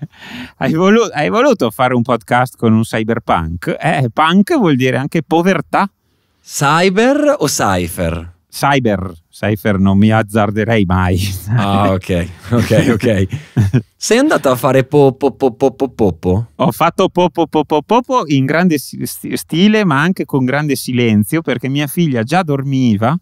Hai, volu- hai, voluto fare un podcast con un cyberpunk? Eh, punk vuol dire anche povertà. Cyber o cypher? Cyber. Seifer non mi azzarderei mai. Ah, ok, ok, ok. Sei andata a fare popo popo popo popo? Ho fatto popo popo popo in grande stile, ma anche con grande silenzio, perché mia figlia già dormiva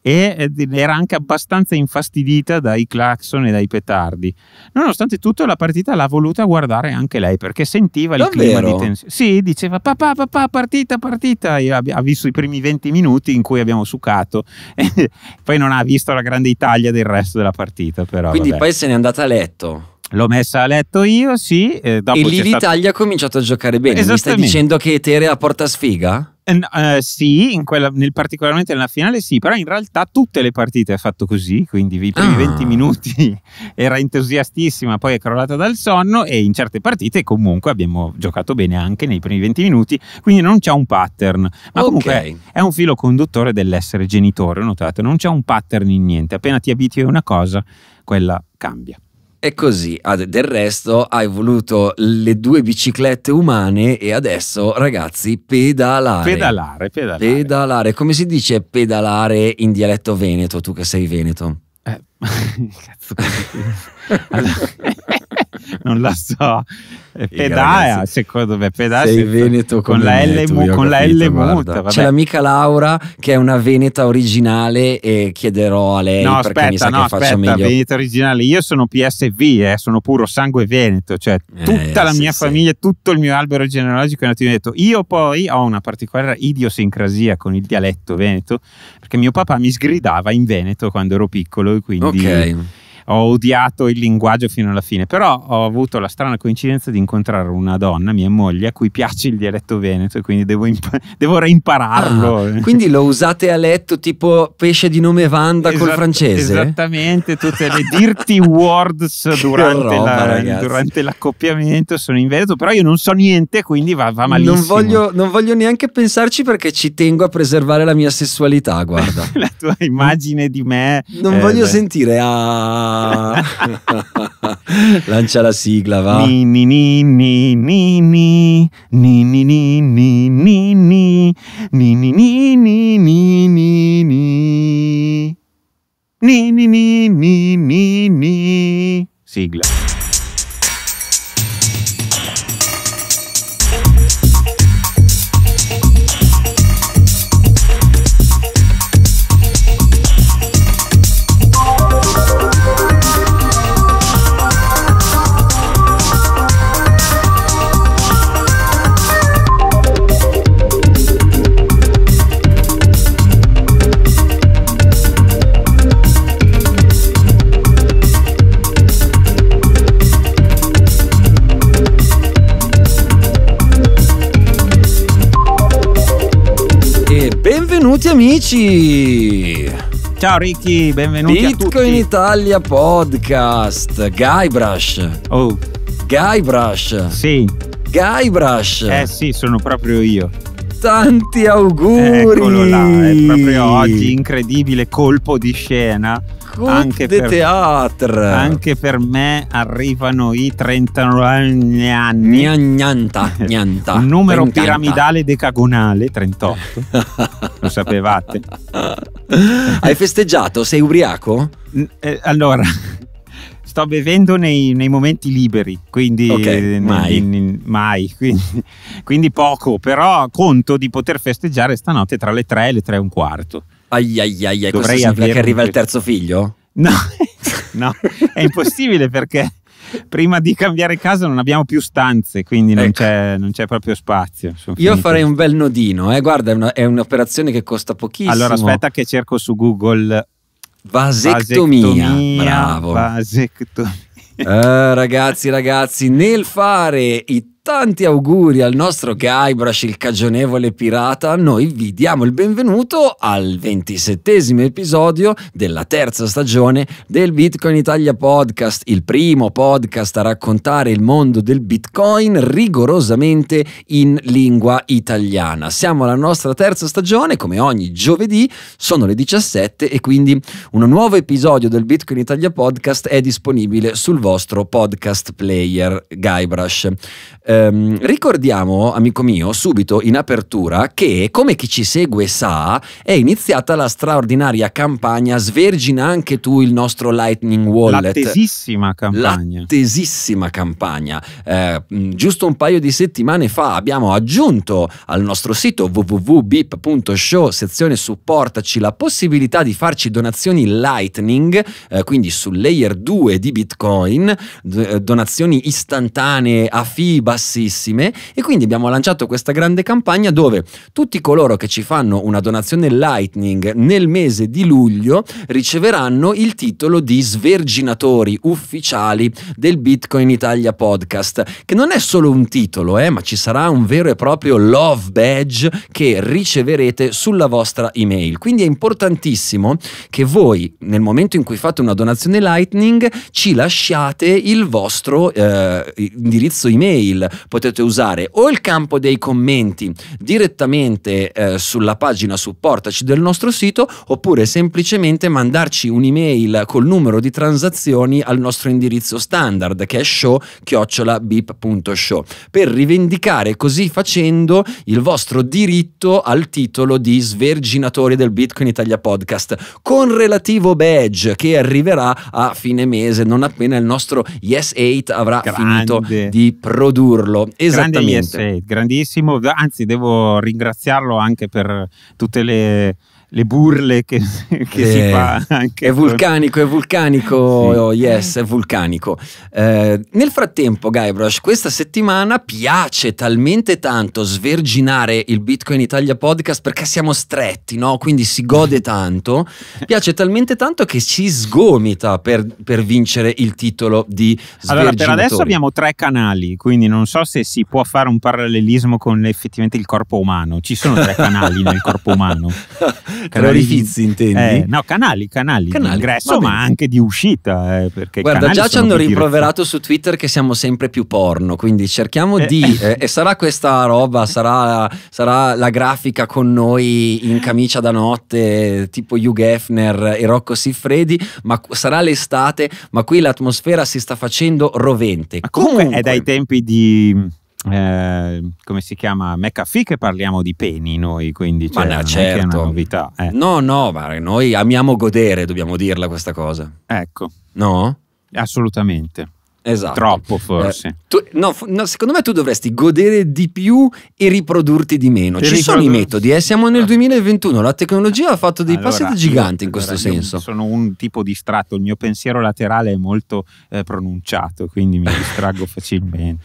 e era anche abbastanza infastidita dai clacson e dai petardi. Nonostante tutto, la partita l'ha voluta guardare anche lei perché sentiva il Davvero? clima di tensione. Sì, diceva papà, papà, partita, partita. ha visto i primi 20 minuti in cui abbiamo succato. Poi non ha visto la grande Italia del resto della partita, però. Quindi vabbè. poi se n'è andata a letto. L'ho messa a letto io, sì. E, e lì l'Italia stato... ha cominciato a giocare bene. Mi stai dicendo che Tere ha porta sfiga? Uh, sì, quella, nel, particolarmente nella finale sì, però in realtà tutte le partite ha fatto così, quindi i primi ah. 20 minuti era entusiastissima, poi è crollata dal sonno e in certe partite comunque abbiamo giocato bene anche nei primi 20 minuti, quindi non c'è un pattern, ma okay. comunque è un filo conduttore dell'essere genitore, notate, non c'è un pattern in niente, appena ti abitui a una cosa, quella cambia. E così, del resto, hai voluto le due biciclette umane e adesso, ragazzi, pedalare. Pedalare, pedalare. Pedalare. Come si dice pedalare in dialetto veneto, tu che sei veneto? Eh, cazzo. allora... non la so. Eh, Pedaia, secondo me, Pedaia. Sei veneto con, la L, mu- con la L muta. C'è l'amica Laura che è una veneta originale e chiederò a lei no, aspetta, no, aspetta, veneta originale. Io sono PSV, eh, sono puro sangue veneto, cioè eh, tutta eh, la sì, mia sì. famiglia, tutto il mio albero genealogico è nato in Veneto. Io poi ho una particolare idiosincrasia con il dialetto veneto perché mio papà mi sgridava in veneto quando ero piccolo e quindi... Okay ho odiato il linguaggio fino alla fine, però ho avuto la strana coincidenza di incontrare una donna, mia moglie, a cui piace il dialetto veneto e quindi devo, impa- devo reimpararlo. Ah, quindi lo usate a letto tipo pesce di nome Vanda esatto, col francese? Esattamente, tutte le dirty words durante, roba, la, durante, l'accoppiamento sono in veneto, però io non so niente, quindi va, va malissimo. Non voglio, non voglio neanche pensarci perché ci tengo a preservare la mia sessualità, guarda. la tua immagine di me. Non eh, voglio beh. sentire a... Ah, Lancia la sigla, va. Ni ni ni ni ni ni ni ni ni ni ni ni ni ni amici! Ciao Ricky, benvenuti Bitcoin Italia Podcast, Guybrush. Oh. Guybrush. Sì. Guybrush. Eh sì, sono proprio io. Tanti auguri! Eccolo là, è proprio oggi incredibile colpo di scena coup anche de per, théâtre. Anche per me arrivano i 39 anni. Gnanta, gnanta. Un numero Trentanta. piramidale decagonale, 38. Lo sapevate. Hai festeggiato? Sei ubriaco? Eh, allora, sto bevendo nei, nei, momenti liberi, quindi okay, mai, in, in, mai quindi, quindi, poco, però conto di poter festeggiare stanotte tra le 3 e le 3 e un quarto. Ai ai ai, ai questo significa che arriva il terzo figlio? No, no, è impossibile perché prima di cambiare casa non abbiamo più stanze, quindi non, ecco. c'è, non c'è, proprio spazio. Sono Io finito. farei un bel nodino, eh? guarda, è, una, è, un'operazione che costa pochissimo. Allora aspetta che cerco su Google vasectomia. vasectomia bravo. Vasectomia. Eh, ragazzi, ragazzi, nel fare i tanti auguri al nostro Guybrush, il cagionevole pirata, noi vi diamo il benvenuto al ventisettesimo episodio della terza stagione del Bitcoin Italia Podcast, il primo podcast a raccontare il mondo del Bitcoin rigorosamente in lingua italiana. Siamo alla nostra terza stagione, come ogni giovedì, sono le 17 e quindi un nuovo episodio del Bitcoin Italia Podcast è disponibile sul vostro podcast player Guybrush. Eh, Ehm, ricordiamo, amico mio, subito in apertura che, come chi ci segue sa, è iniziata la straordinaria campagna Svergina anche tu il nostro Lightning Wallet. L'attesissima campagna. L'attesissima campagna. Eh, mm, giusto un paio di settimane fa abbiamo aggiunto al nostro sito www.bip.show sezione supportaci la possibilità di farci donazioni Lightning, eh, quindi sul layer 2 di Bitcoin, eh, donazioni istantanee a FI bassissime e quindi abbiamo lanciato questa grande campagna dove tutti coloro che ci fanno una donazione Lightning nel mese di luglio riceveranno il titolo di sverginatori ufficiali del Bitcoin Italia Podcast, che non è solo un titolo, eh, ma ci sarà un vero e proprio love badge che riceverete sulla vostra email. Quindi è importantissimo che voi nel momento in cui fate una donazione Lightning ci lasciate il vostro eh, indirizzo email potete usare o il campo dei commenti direttamente eh, sulla pagina supportaci del nostro sito oppure semplicemente mandarci un'email col numero di transazioni al nostro indirizzo standard che è show-beep.show per rivendicare così facendo il vostro diritto al titolo di sverginatori del Bitcoin Italia Podcast con relativo badge che arriverà a fine mese non appena il nostro Yes 8 avrà Grande. finito di produrre produrlo. Esattamente. Grande ISA, grandissimo, anzi devo ringraziarlo anche per tutte le le burle che, che eh, si fa anche è vulcanico, è vulcanico, sì. oh yes, è vulcanico. Eh, nel frattempo, Guybrush, questa settimana piace talmente tanto sverginare il Bitcoin Italia podcast perché siamo stretti, no? Quindi si gode tanto, piace talmente tanto che ci sgomita per, per vincere il titolo di Allora, per adesso abbiamo tre canali, quindi non so se si può fare un parallelismo con effettivamente il corpo umano. Ci sono tre canali nel corpo umano. canali fizzi intendi? Eh, no, canali, canali, canali. di ingresso ma anche di uscita. Eh, Guarda, già ci hanno rimproverato su Twitter che siamo sempre più porno, quindi cerchiamo eh. di... Eh. Eh, e sarà questa roba, sarà, sarà, la grafica con noi in camicia da notte, tipo Hugh Hefner e Rocco Siffredi, ma sarà l'estate, ma qui l'atmosfera si sta facendo rovente. Ma comunque, comunque è dai tempi di eh, come si chiama McAfee che parliamo di peni noi quindi cioè, ma no, certo. è una novità eh. no no ma noi amiamo godere dobbiamo dirla questa cosa ecco no assolutamente Esatto. Troppo eh, forse. Eh, tu, no, no, secondo me tu dovresti godere di più e riprodurti di meno. E Ci riprodur- sono i metodi, eh? siamo nel 2021, certo. la tecnologia ha fatto dei allora, passi giganti in questo allora, senso. Sono un tipo distratto, il mio pensiero laterale è molto eh, pronunciato, quindi mi distraggo facilmente.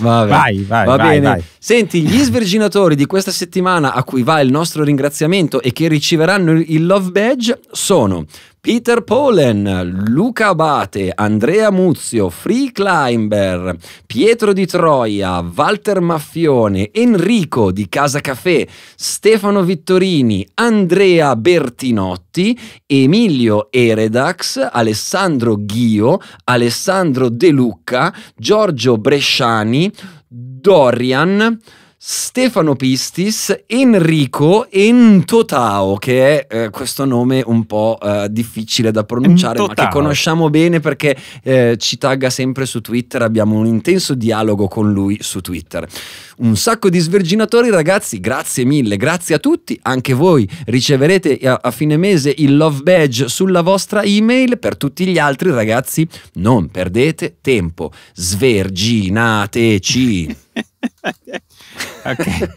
Vabbè. Vai, vai, Va vai, bene. Vai. Senti, gli sverginatori di questa settimana a cui va il nostro ringraziamento e che riceveranno il Love Badge sono Peter Polen, Luca Abate, Andrea Muzio, Free Climber, Pietro di Troia, Walter Maffione, Enrico di Casa Café, Stefano Vittorini, Andrea Bertinotti, Emilio Eredax, Alessandro Ghio, Alessandro De Lucca, Giorgio Bresciani, Dorian, Stefano Pistis, Enrico Entotao, che è eh, questo nome un po' eh, difficile da pronunciare, Entotao. ma che conosciamo bene perché eh, ci tagga sempre su Twitter, abbiamo un intenso dialogo con lui su Twitter. Un sacco di sverginatori, ragazzi, grazie mille, grazie a tutti, anche voi riceverete a, eh, a fine mese il love badge sulla vostra email, per tutti gli altri ragazzi non perdete tempo, sverginateci. ok.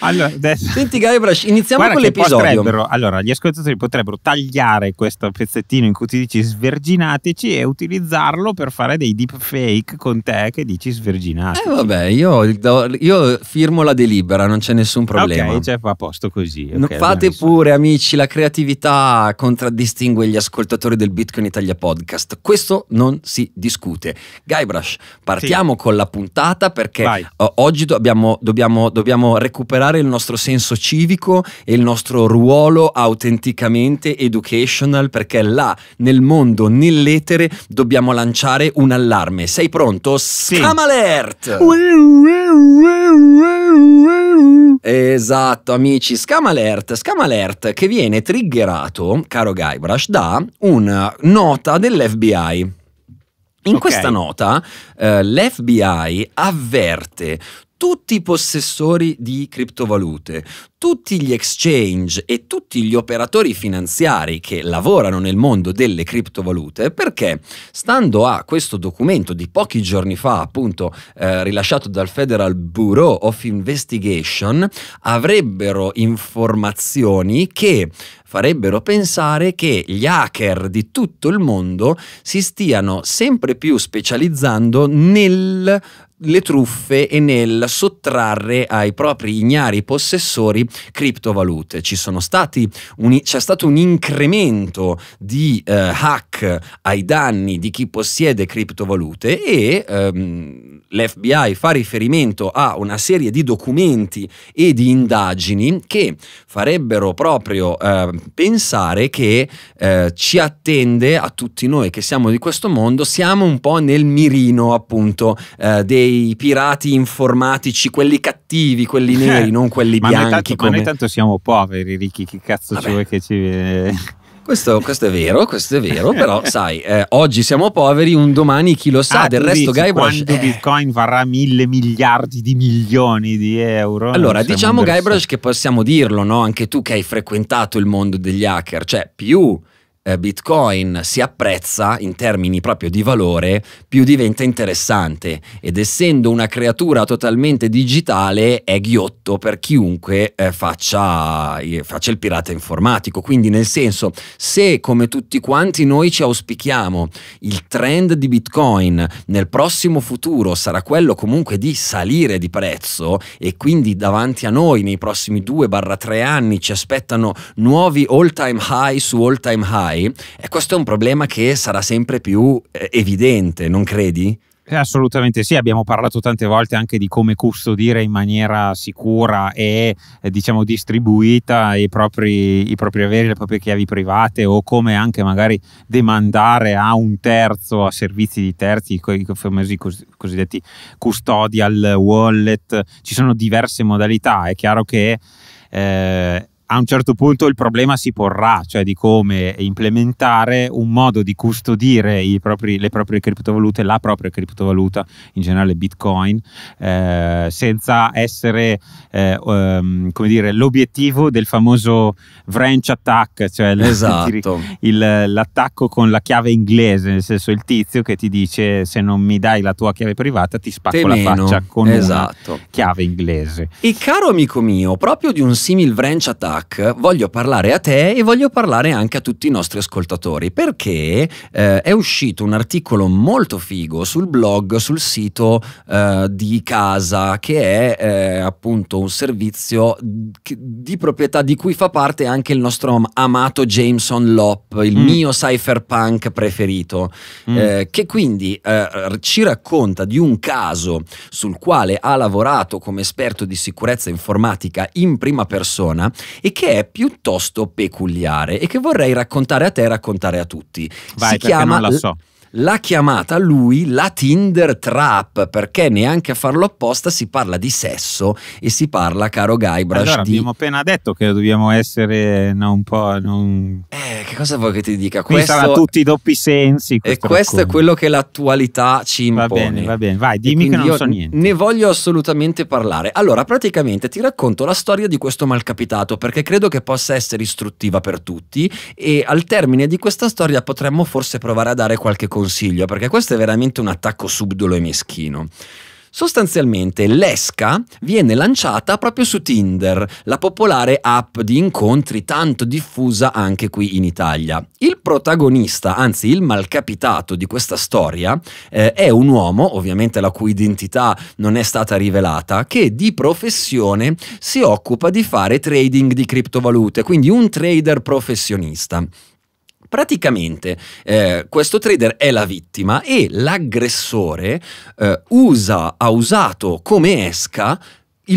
Allora, adesso... Senti Guybrush, iniziamo Guarda con l'episodio. Allora, gli ascoltatori potrebbero tagliare questo pezzettino in cui ti dici sverginateci e utilizzarlo per fare dei deepfake con te che dici sverginateci. Eh vabbè, io, io firmo la delibera, non c'è nessun problema. Ok, cioè, a posto così. Okay, fate pure amici, la creatività contraddistingue gli ascoltatori del Bitcoin Italia Podcast. Questo non si discute. Guybrush, partiamo sì. con la puntata perché... Vai oggi dobbiamo, dobbiamo, dobbiamo, recuperare il nostro senso civico e il nostro ruolo autenticamente educational perché là nel mondo, nell'etere, dobbiamo lanciare un allarme. Sei pronto? Sì. alert! Esatto, amici, Scam Alert, Scam Alert che viene triggerato, caro Guybrush, da una nota dell'FBI in okay. questa nota eh, l'FBI avverte tutti i possessori di criptovalute, tutti gli exchange e tutti gli operatori finanziari che lavorano nel mondo delle criptovalute perché stando a questo documento di pochi giorni fa appunto eh, rilasciato dal Federal Bureau of Investigation avrebbero informazioni che farebbero pensare che gli hacker di tutto il mondo si stiano sempre più specializzando nel le truffe e nel sottrarre ai propri ignari possessori criptovalute. Un, c'è stato un incremento di eh, hack ai danni di chi possiede criptovalute e ehm, l'FBI fa riferimento a una serie di documenti e di indagini che farebbero proprio eh, pensare che eh, ci attende a tutti noi che siamo di questo mondo, siamo un po' nel mirino appunto eh, dei pirati informatici, quelli cattivi, quelli neri, non quelli bianchi. ma, noi tanto, come... ma noi tanto siamo poveri, ricchi, chi cazzo Vabbè. ci vuoi che ci... Eh, questo, questo, è vero, questo è vero, però sai, eh, oggi siamo poveri, un domani chi lo sa, ah, del resto Guybrush... Quando eh... Bitcoin varrà mille miliardi di milioni di euro? Allora, diciamo Guybrush che possiamo dirlo, no? Anche tu che hai frequentato il mondo degli hacker, cioè più eh, Bitcoin si apprezza in termini proprio di valore, più diventa interessante ed essendo una creatura totalmente digitale è ghiotto per chiunque eh, faccia, eh, faccia, il pirata informatico. Quindi nel senso, se come tutti quanti noi ci auspichiamo il trend di Bitcoin nel prossimo futuro sarà quello comunque di salire di prezzo e quindi davanti a noi nei prossimi 2-3 anni ci aspettano nuovi all time high su all time high, fai, questo è un problema che sarà sempre più eh, evidente, non credi? Eh, assolutamente sì, abbiamo parlato tante volte anche di come custodire in maniera sicura e eh, diciamo distribuita i propri, i propri, averi, le proprie chiavi private o come anche magari demandare a un terzo, a servizi di terzi, i famosi cosiddetti custodial wallet. Ci sono diverse modalità, è chiaro che... Eh, a un certo punto il problema si porrà, cioè di come implementare un modo di custodire propri, le proprie criptovalute, la propria criptovaluta, in generale Bitcoin, eh, senza essere eh, um, come dire, l'obiettivo del famoso French attack, cioè esatto. il, l'attacco con la chiave inglese, nel senso il tizio che ti dice se non mi dai la tua chiave privata ti spacco Te la faccia con esatto. chiave inglese. E caro amico mio, proprio di un simile French attack, feedback, voglio parlare a te e voglio parlare anche a tutti i nostri ascoltatori perché eh, è uscito un articolo molto figo sul blog, sul sito eh, di Casa che è eh, appunto un servizio di proprietà di cui fa parte anche il nostro amato Jameson Lop, il mm. mio cypherpunk preferito, mm. Eh, che quindi eh, ci racconta di un caso sul quale ha lavorato come esperto di sicurezza informatica in prima persona e e che è piuttosto peculiare e che vorrei raccontare a te e raccontare a tutti. Vai, si chiama, non la so l'ha chiamata lui la Tinder Trap, perché neanche a farlo apposta si parla di sesso e si parla, caro Guybrush, allora, di... abbiamo appena detto che dobbiamo essere no, un po'... Non... Eh, che cosa vuoi che ti dica? Qui questo... sarà tutti i doppi sensi. e questo racconto. è quello che l'attualità ci impone. Va bene, va bene, vai, dimmi che non so niente. Ne voglio assolutamente parlare. Allora, praticamente ti racconto la storia di questo malcapitato, perché credo che possa essere istruttiva per tutti e al termine di questa storia potremmo forse provare a dare qualche commento consiglio perché questo è veramente un attacco subdolo e meschino. Sostanzialmente l'esca viene lanciata proprio su Tinder, la popolare app di incontri tanto diffusa anche qui in Italia. Il protagonista, anzi il malcapitato di questa storia, eh, è un uomo, ovviamente la cui identità non è stata rivelata, che di professione si occupa di fare trading di criptovalute, quindi un trader professionista. Praticamente eh, questo trader è la vittima e l'aggressore eh, usa, ha usato come esca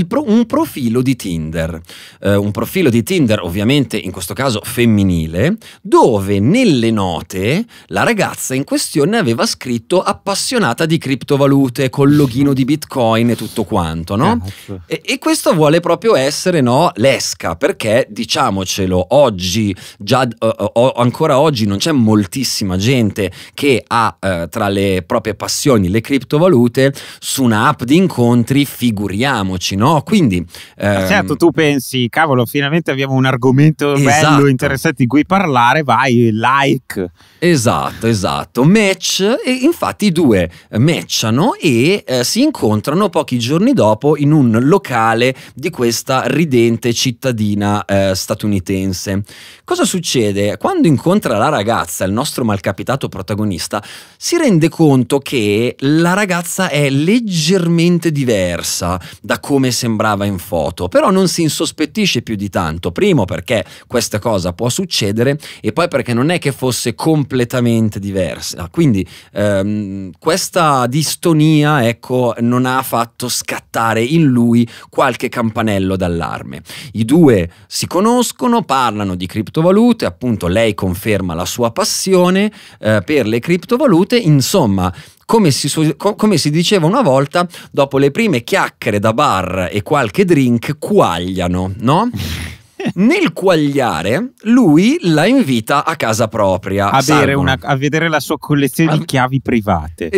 pro, un profilo di Tinder, eh, un profilo di Tinder ovviamente in questo caso femminile, dove nelle note la ragazza in questione aveva scritto appassionata di criptovalute, con loghino di Bitcoin e tutto quanto, no? E, e questo vuole proprio essere, no, l'esca, perché diciamocelo, oggi, già, o, eh, o, ancora oggi non c'è moltissima gente che ha eh, tra le proprie passioni le criptovalute, su un'app di incontri figuriamoci, no? Quindi... Ah, ehm... Certo, tu pensi, cavolo, finalmente abbiamo un argomento esatto. bello, interessante di cui parlare, vai, like. Esatto, esatto. Match, e infatti i due matchano e eh, si incontrano pochi giorni dopo in un locale di questa ridente cittadina eh, statunitense. Cosa succede? Quando incontra la ragazza, il nostro malcapitato protagonista, si rende conto che la ragazza è leggermente diversa da come le sembrava in foto, però non si insospettisce più di tanto, primo perché questa cosa può succedere e poi perché non è che fosse completamente diversa, quindi ehm, questa distonia ecco, non ha fatto scattare in lui qualche campanello d'allarme. I due si conoscono, parlano di criptovalute, appunto lei conferma la sua passione eh, per le criptovalute, insomma come si, come si, diceva una volta, dopo le prime chiacchiere da bar e qualche drink, quagliano, no? Nel quagliare, lui la invita a casa propria a, una, a vedere la sua collezione a... di chiavi private.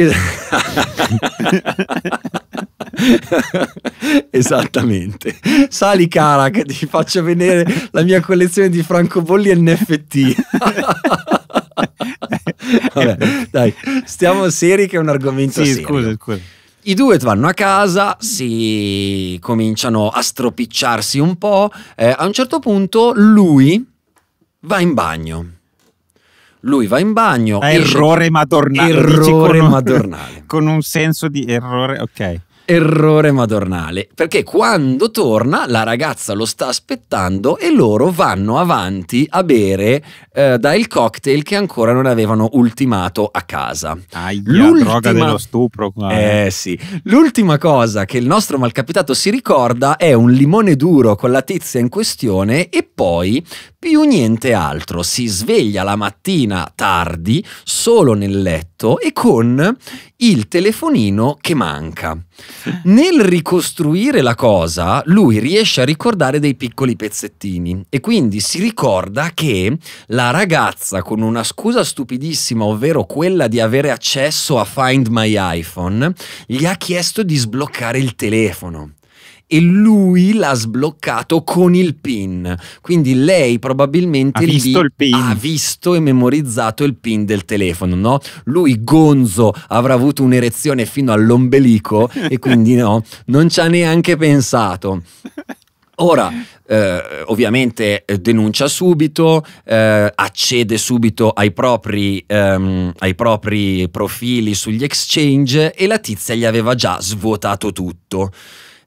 Esattamente. Sali Carac, ti faccio vedere la mia collezione di francobolli NFT. Vabbè, dai, stiamo seri che è un argomento sì, serio. Scusa, scusa. I due vanno a casa, si cominciano a stropicciarsi un po'. Eh, a un certo punto lui va in bagno. Lui va in bagno. Errore madornale. Errore con madornale. Un, con un senso di errore, ok. Errore madornale, perché quando torna la ragazza lo sta aspettando e loro vanno avanti a bere eh, dal cocktail che ancora non avevano ultimato a casa. Aia, L'ultima... droga dello stupro. Guarda. Eh. eh sì. L'ultima cosa che il nostro malcapitato si ricorda è un limone duro con la tizia in questione e poi più niente altro, si sveglia la mattina tardi, solo nel letto e con il telefonino che manca. Nel ricostruire la cosa, lui riesce a ricordare dei piccoli pezzettini e quindi si ricorda che la ragazza con una scusa stupidissima, ovvero quella di avere accesso a Find My iPhone, gli ha chiesto di sbloccare il telefono e lui l'ha sbloccato con il PIN. Quindi lei probabilmente ha visto, il PIN. ha visto e memorizzato il PIN del telefono, no? Lui gonzo avrà avuto un'erezione fino all'ombelico e quindi no, non ci ha neanche pensato. Ora, eh, ovviamente eh, denuncia subito, eh, accede subito ai propri, ehm, ai propri profili sugli exchange e la tizia gli aveva già svuotato tutto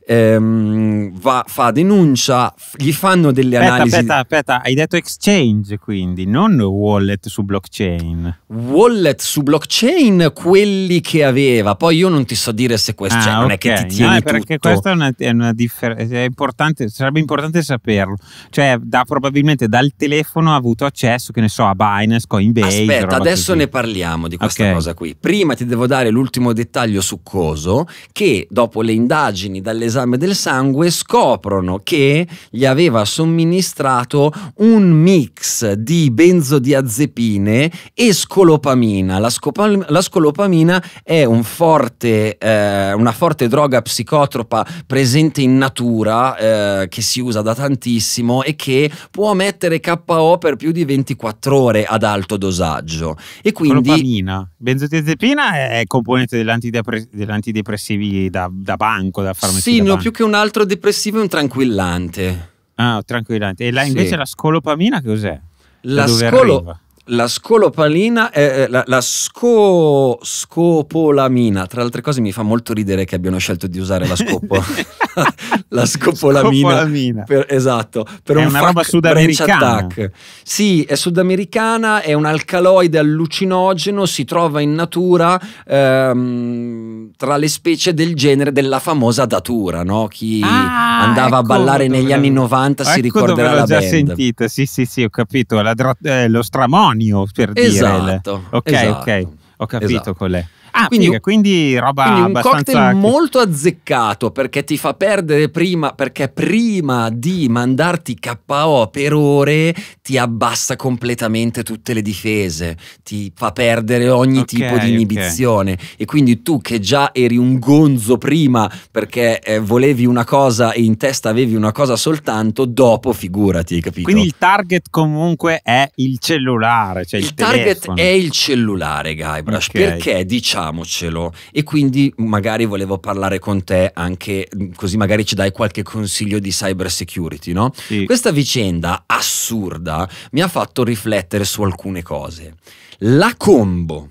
ehm, va, fa denuncia, gli fanno delle aspetta, analisi. Aspetta, aspetta, hai detto exchange quindi, non wallet su blockchain. Wallet su blockchain, quelli che aveva, poi io non ti so dire se questo cioè, ah, cioè, okay. non è che ti tieni no, perché questo è, una, è, una differ- è importante, sarebbe importante saperlo, cioè da, probabilmente dal telefono ha avuto accesso, che ne so, a Binance, Coinbase. Aspetta, adesso così. ne parliamo di questa okay. cosa qui. Prima ti devo dare l'ultimo dettaglio succoso che dopo le indagini dall'esame l'esame del sangue scoprono che gli aveva somministrato un mix di benzodiazepine e scolopamina. La, scopa- la scolopamina è un forte, eh, una forte droga psicotropa presente in natura eh, che si usa da tantissimo e che può mettere KO per più di 24 ore ad alto dosaggio. E quindi... Scolopamina. Benzodiazepina è componente dell'antidepre- dell'antidepressivi da, da banco, da farmacia. Sì, bisogno più che un altro depressivo è un tranquillante. Ah, tranquillante. E là invece sì. la scolopamina che cos'è? La, scolo, la scolopalina è la, la sco, scopolamina. Tra le altre cose mi fa molto ridere che abbiano scelto di usare la scopo. la scopolamina. scopolamina. Per, esatto, per è un una roba sudamericana. Sì, è sudamericana, è un alcaloide allucinogeno, si trova in natura ehm, tra le specie del genere della famosa datura, no? Chi ah, andava ecco a ballare negli anni 90 ecco si ricorderà la band. l'ho già sentita, sì sì sì, ho capito, la, eh, lo stramonio per esatto, dire. Esatto. Ok, esatto. ok. Ho capito esatto. qual è. Ah, quindi, figa, quindi roba quindi un abbastanza... cocktail molto azzeccato perché ti fa perdere prima, perché prima di mandarti KO per ore ti abbassa completamente tutte le difese, ti fa perdere ogni okay, tipo di inibizione okay. e quindi tu che già eri un gonzo prima perché eh, volevi una cosa e in testa avevi una cosa soltanto, dopo figurati, capito? Quindi il target comunque è il cellulare, cioè il, il target telefono. è il cellulare, Guybrush, okay. perché diciamo diciamocelo. E quindi magari volevo parlare con te anche mm, così magari ci dai qualche consiglio di cyber security, no? Sì. Questa vicenda assurda mi ha fatto riflettere su alcune cose. La combo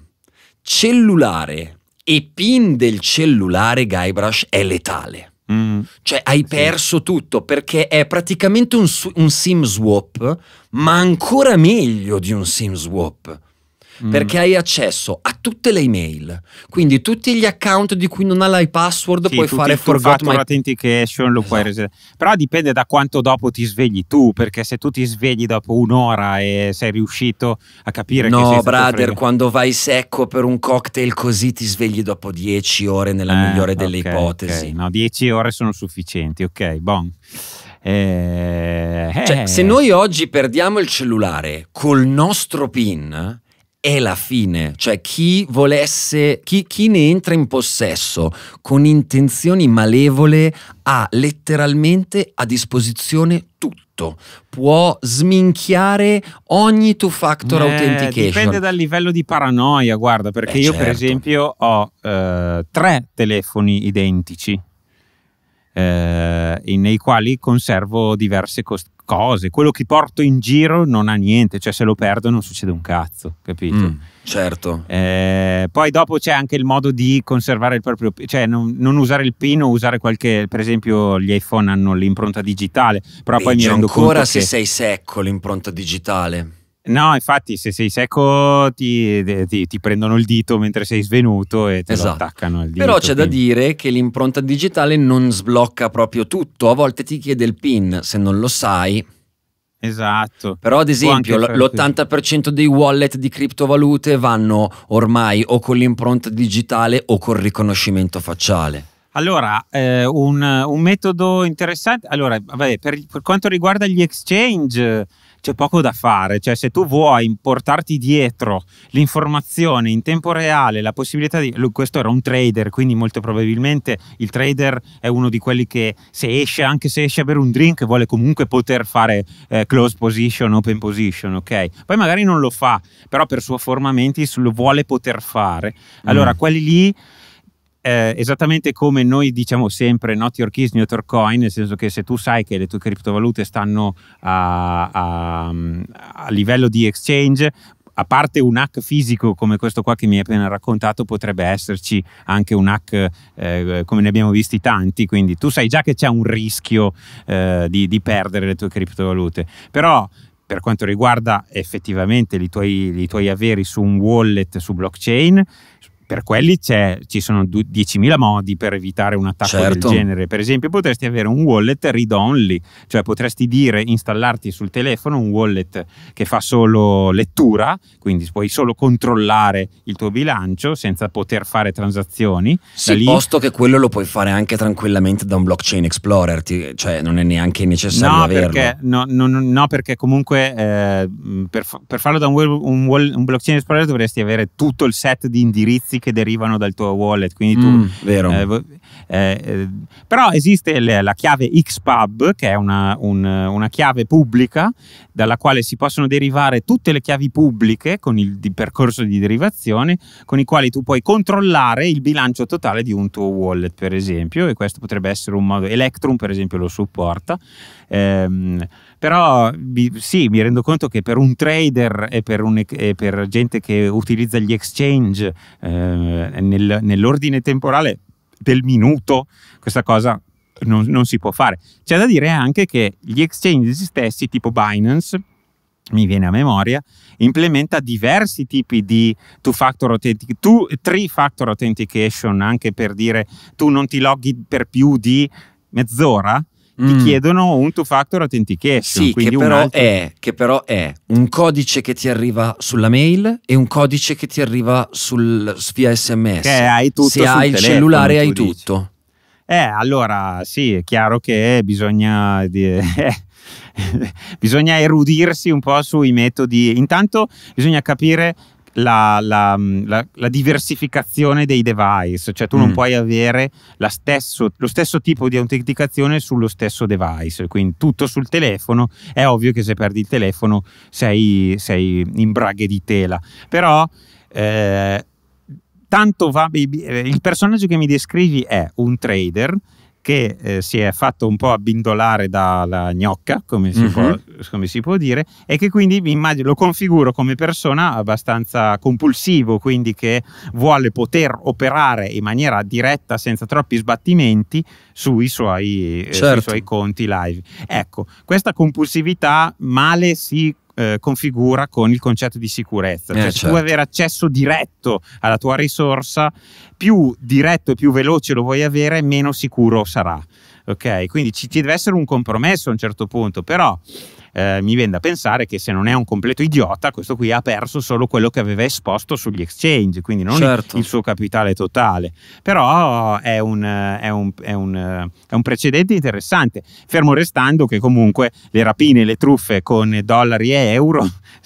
cellulare e pin del cellulare Guybrush è letale. Mm. Cioè hai perso sì. tutto perché è praticamente un, un sim swap, ma ancora meglio di un sim swap. Mm. perché hai accesso a tutte le email, quindi tutti gli account di cui non hai la password sì, puoi fare forgot my authentication lo puoi esatto. resettare. Però dipende da quanto dopo ti svegli tu, perché se tu ti svegli dopo un'ora e sei riuscito a capire no, che No, brother, quando vai secco per un cocktail così ti svegli dopo 10 ore nella eh, migliore delle okay, ipotesi. Okay. No, 10 ore sono sufficienti, ok, bon. Eh, cioè, eh. se noi oggi perdiamo il cellulare col nostro PIN, è la fine, cioè chi volesse, chi, chi, ne entra in possesso con intenzioni malevole ha letteralmente a disposizione tutto. Può sminchiare ogni two-factor eh, authentication. Dipende dal livello di paranoia, guarda, perché eh, io certo. per esempio ho eh, tre telefoni identici eh, nei quali conservo diverse cos- cose. Quello che porto in giro non ha niente, cioè se lo perdo non succede un cazzo, capito? Mm, certo. Eh, poi dopo c'è anche il modo di conservare il proprio, cioè non, non, usare il PIN o usare qualche, per esempio gli iPhone hanno l'impronta digitale, però Beh, poi mi rendo ancora conto... Ancora se che... sei secco l'impronta digitale. No, infatti, se sei secco ti, ti, ti, prendono il dito mentre sei svenuto e te esatto. lo attaccano. Al dito, Però c'è quindi. da dire che l'impronta digitale non sblocca proprio tutto. A volte ti chiede il PIN, se non lo sai. Esatto. Però, ad esempio, l'80% dei wallet di criptovalute vanno ormai o con l'impronta digitale o col riconoscimento facciale. Allora, eh, un, un, metodo interessante. Allora, vabbè, per, per quanto riguarda gli exchange c'è poco da fare, cioè se tu vuoi portarti dietro l'informazione in tempo reale, la possibilità di... questo era un trader, quindi molto probabilmente il trader è uno di quelli che se esce, anche se esce a bere un drink, vuole comunque poter fare eh, close position, open position, ok? Poi magari non lo fa, però per sua forma mentis lo vuole poter fare. Allora, mm. quelli lì eh, esattamente come noi diciamo sempre not your keys, not your coin, nel senso che se tu sai che le tue criptovalute stanno a, a, a livello di exchange, a parte un hack fisico come questo qua che mi hai appena raccontato, potrebbe esserci anche un hack eh, come ne abbiamo visti tanti, quindi tu sai già che c'è un rischio eh, di, di, perdere le tue criptovalute, però per quanto riguarda effettivamente i tuoi, i tuoi averi su un wallet, su blockchain, per quelli ci sono 10.000 modi per evitare un attacco certo. del genere. Per esempio, potresti avere un wallet read only, cioè potresti dire installarti sul telefono un wallet che fa solo lettura, quindi puoi solo controllare il tuo bilancio senza poter fare transazioni. Sì, lì... posto che quello lo puoi fare anche tranquillamente da un blockchain explorer, cioè non è neanche necessario no, averlo. Perché, no, no, no perché comunque eh, per, per, farlo da un, un, un blockchain explorer dovresti avere tutto il set di indirizzi costi che derivano dal tuo wallet. Quindi tu, mm, vero. Eh, eh, eh però esiste la chiave Xpub, che è una, un, una, chiave pubblica dalla quale si possono derivare tutte le chiavi pubbliche con il di percorso di derivazione, con i quali tu puoi controllare il bilancio totale di un tuo wallet, per esempio, e questo potrebbe essere un modo. Electrum, per esempio, lo supporta. Ehm, però sì, mi rendo conto che per un trader e per, un, e per gente che utilizza gli exchange eh, eh, nel, nell'ordine temporale del minuto, questa cosa non, non si può fare. C'è da dire anche che gli exchange stessi, tipo Binance, mi viene a memoria, implementa diversi tipi di two-factor authentication, two, three-factor authentication, anche per dire tu non ti loghi per più di mezz'ora mm. ti chiedono un two-factor authentication. Sì, che però, altro... è, che però, è, un codice che ti arriva sulla mail e un codice che ti arriva sul, via sms. Che hai tutto Se hai il cellulare hai dici. tutto. Eh, allora sì, è chiaro che bisogna... bisogna erudirsi un po' sui metodi. Intanto bisogna capire la, la, mm, la, la diversificazione dei device, cioè tu mm. non puoi avere stesso, lo stesso tipo di autenticazione sullo stesso device, quindi tutto sul telefono, è ovvio che se perdi il telefono sei, sei in braghe di tela, però... Eh, tanto va, il personaggio che mi descrivi è un trader che eh, si è fatto un po' abbindolare dalla gnocca, come si, mm-hmm. può, come si può, dire, e che quindi immagino, lo configuro come persona abbastanza compulsivo, quindi che vuole poter operare in maniera diretta, senza troppi sbattimenti, sui suoi, certo. eh, sui certo. suoi conti live. Ecco, questa compulsività male si eh, configura con il concetto di sicurezza. Eh, cioè, certo. tu avere accesso diretto alla tua risorsa, più diretto e più veloce lo vuoi avere, meno sicuro sarà. Ok, quindi ci, ci deve essere un compromesso a un certo punto, però eh, mi viene da pensare che se non è un completo idiota, questo qui ha perso solo quello che aveva esposto sugli exchange, quindi non certo. il suo capitale totale. Però eh, è un, è, un, è, un, è un, precedente interessante, fermo restando che comunque le rapine, e le truffe con dollari e euro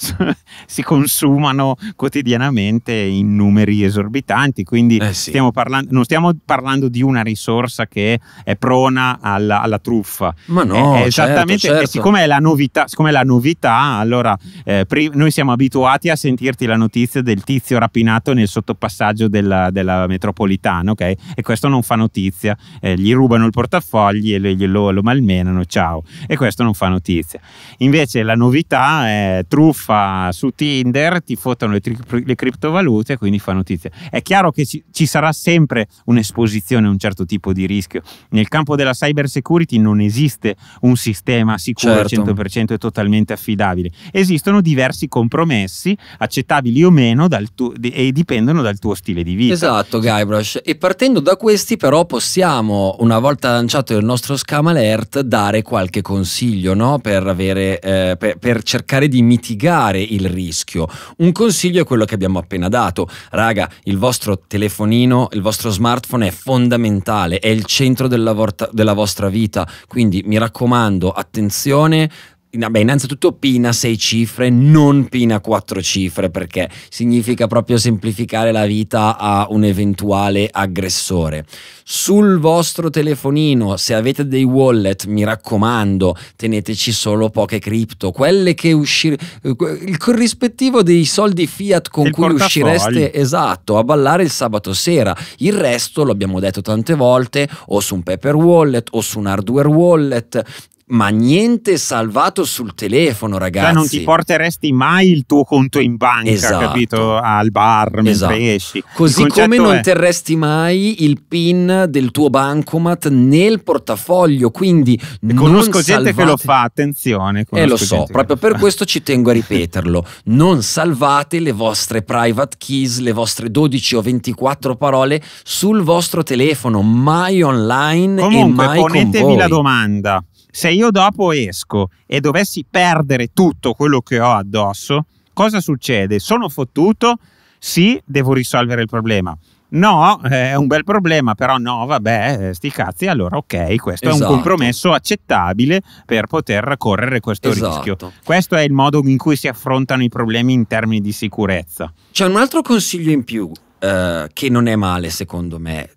si consumano quotidianamente in numeri esorbitanti, quindi eh sì. stiamo parlando, non stiamo parlando di una risorsa che è prona alla, alla truffa. Ma no, è, è certo, esattamente, certo. siccome è la novità novità, siccome la novità, allora eh, noi siamo abituati a sentirti la notizia del tizio rapinato nel sottopassaggio della, della metropolitana, ok? E questo non fa notizia, eh, gli rubano il portafogli e lo, lo, malmenano, ciao, e questo non fa notizia. Invece la novità è truffa su Tinder, ti fottono le, le criptovalute e quindi fa notizia. È chiaro che ci, ci sarà sempre un'esposizione a un certo tipo di rischio. Nel campo della cyber security non esiste un sistema sicuro certo. 100% 100% è totalmente affidabile. Esistono diversi compromessi, accettabili o meno, tuo, e dipendono dal tuo stile di vita. Esatto, Guybrush. E partendo da questi, però, possiamo, una volta lanciato il nostro scam alert, dare qualche consiglio no? per, avere, eh, per, per cercare di mitigare il rischio. Un consiglio è quello che abbiamo appena dato. Raga, il vostro telefonino, il vostro smartphone è fondamentale, è il centro della, della vostra vita. Quindi mi raccomando, attenzione, Vabbè, innanzitutto pina 6 cifre, non pina 4 cifre, perché significa proprio semplificare la vita a un eventuale aggressore. Sul vostro telefonino, se avete dei wallet, mi raccomando, teneteci solo poche cripto, quelle che uscire il corrispettivo dei soldi fiat con il cui uscireste esatto, a ballare il sabato sera. Il resto, l'abbiamo detto tante volte, o su un paper wallet o su un hardware wallet ma niente salvato sul telefono, cioè, ragazzi. Cioè, non ti porteresti mai il tuo conto in banca, esatto. capito? Al bar mentre esatto. esci. Così come non è... terresti mai il PIN del tuo bancomat nel portafoglio. Quindi e conosco gente salvate... che lo fa, attenzione. Eh, lo so, proprio per questo ci tengo a ripeterlo. non salvate le vostre private keys, le vostre 12 o 24 parole sul vostro telefono, mai online Comunque, e mai ponetevi la domanda se io dopo esco e dovessi perdere tutto quello che ho addosso, cosa succede? Sono fottuto? Sì, devo risolvere il problema. No, eh, è un bel problema, però no, vabbè, eh, sti cazzi, allora ok, questo esatto. è un esatto. compromesso accettabile per poter correre questo esatto. rischio. Questo è il modo in cui si affrontano i problemi in termini di sicurezza. C'è un altro consiglio in più eh, che non è male secondo me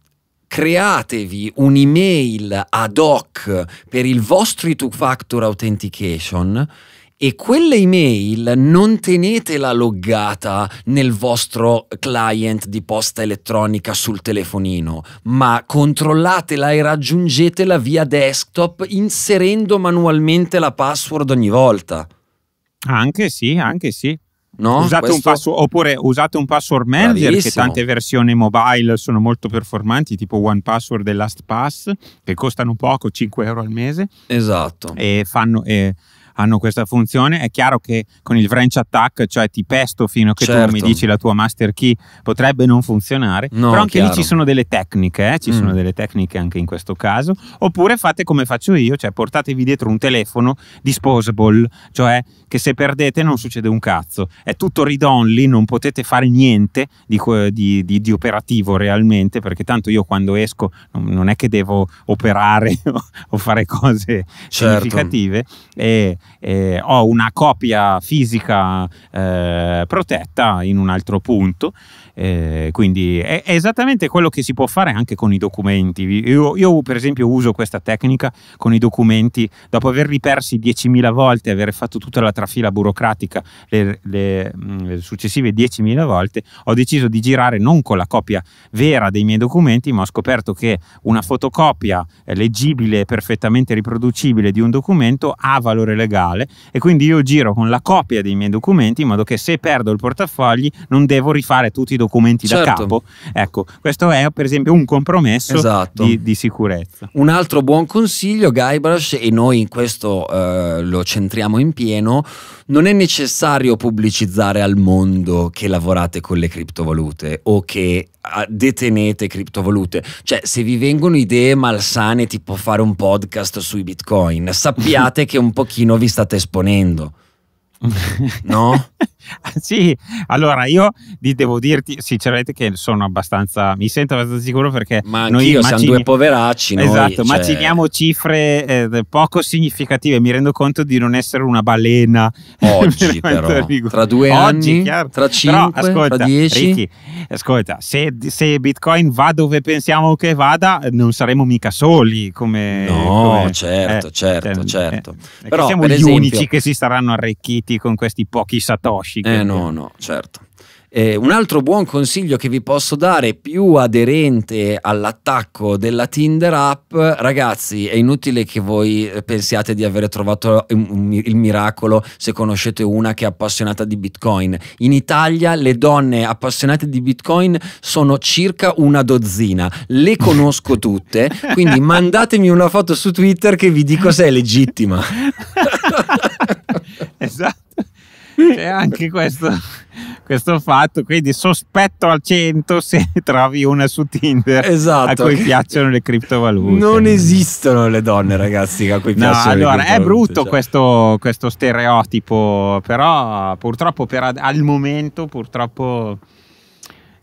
createvi un'email ad hoc per il vostro two-factor authentication e quelle email non tenetela loggata nel vostro client di posta elettronica sul telefonino, ma controllatela e raggiungetela via desktop inserendo manualmente la password ogni volta. Anche sì, anche sì. No? Usate un passo, oppure usate un password manager Bravissimo. che tante versioni mobile sono molto performanti, tipo One Password e LastPass, che costano poco, 5 euro al mese. Esatto. E fanno, e hanno questa funzione. È chiaro che con il French attack, cioè ti pesto fino a che certo. tu mi dici la tua master key, potrebbe non funzionare. No, Però anche chiaro. lì ci sono delle tecniche, eh? ci mm. sono delle tecniche anche in questo caso. Oppure fate come faccio io, cioè portatevi dietro un telefono disposable, cioè che se perdete non succede un cazzo. È tutto read only, non potete fare niente di, di, di, di operativo realmente, perché tanto io quando esco non, è che devo operare o fare cose certo. significative. E, eh, ho una copia fisica eh, protetta in un altro punto. Eh, quindi è, è, esattamente quello che si può fare anche con i documenti. Io, io, per esempio uso questa tecnica con i documenti, dopo averli persi 10.000 volte, aver fatto tutta la trafila burocratica le, le, mm, le successive 10.000 volte, ho deciso di girare non con la copia vera dei miei documenti, ma ho scoperto che una fotocopia eh, leggibile, perfettamente riproducibile di un documento ha valore legale legale e quindi io giro con la copia dei miei documenti in modo che se perdo il portafogli non devo rifare tutti i documenti certo. da capo. Ecco, questo è per esempio un compromesso esatto. di, di, sicurezza. Un altro buon consiglio, Guybrush, e noi in questo eh, lo centriamo in pieno, non è necessario pubblicizzare al mondo che lavorate con le criptovalute o che ah, detenete criptovalute. Cioè, se vi vengono idee malsane tipo fare un podcast sui bitcoin, sappiate che un pochino vi state esponendo. No? sì, allora io devo dirti sinceramente che sono abbastanza, mi sento abbastanza sicuro perché ma noi macini, siamo due poveracci. Noi, esatto, cioè... cifre eh, poco significative, mi rendo conto di non essere una balena. Oggi però, tra due Oggi, anni, chiaro. tra cinque, però, tra dieci. Ricky, ascolta, se, se, Bitcoin va dove pensiamo che vada, non saremo mica soli come... No, come, eh, certo, certo, cioè, certo, eh, certo, eh, certo. Eh, però siamo per gli esempio, unici che si saranno arricchiti con questi pochi satoshi uscite. Eh no, no, certo. Eh, un altro buon consiglio che vi posso dare, più aderente all'attacco della Tinder app, ragazzi, è inutile che voi eh, pensiate di aver trovato il miracolo se conoscete una che è appassionata di Bitcoin. In Italia le donne appassionate di Bitcoin sono circa una dozzina, le conosco tutte, quindi mandatemi una foto su Twitter che vi dico se è legittima. esatto c'è anche questo, questo, fatto, quindi sospetto al 100 se trovi una su Tinder esatto, a cui piacciono le criptovalute. Non esistono le donne ragazzi a cui no, piacciono allora, le È brutto cioè. questo, questo, stereotipo, però purtroppo per al momento purtroppo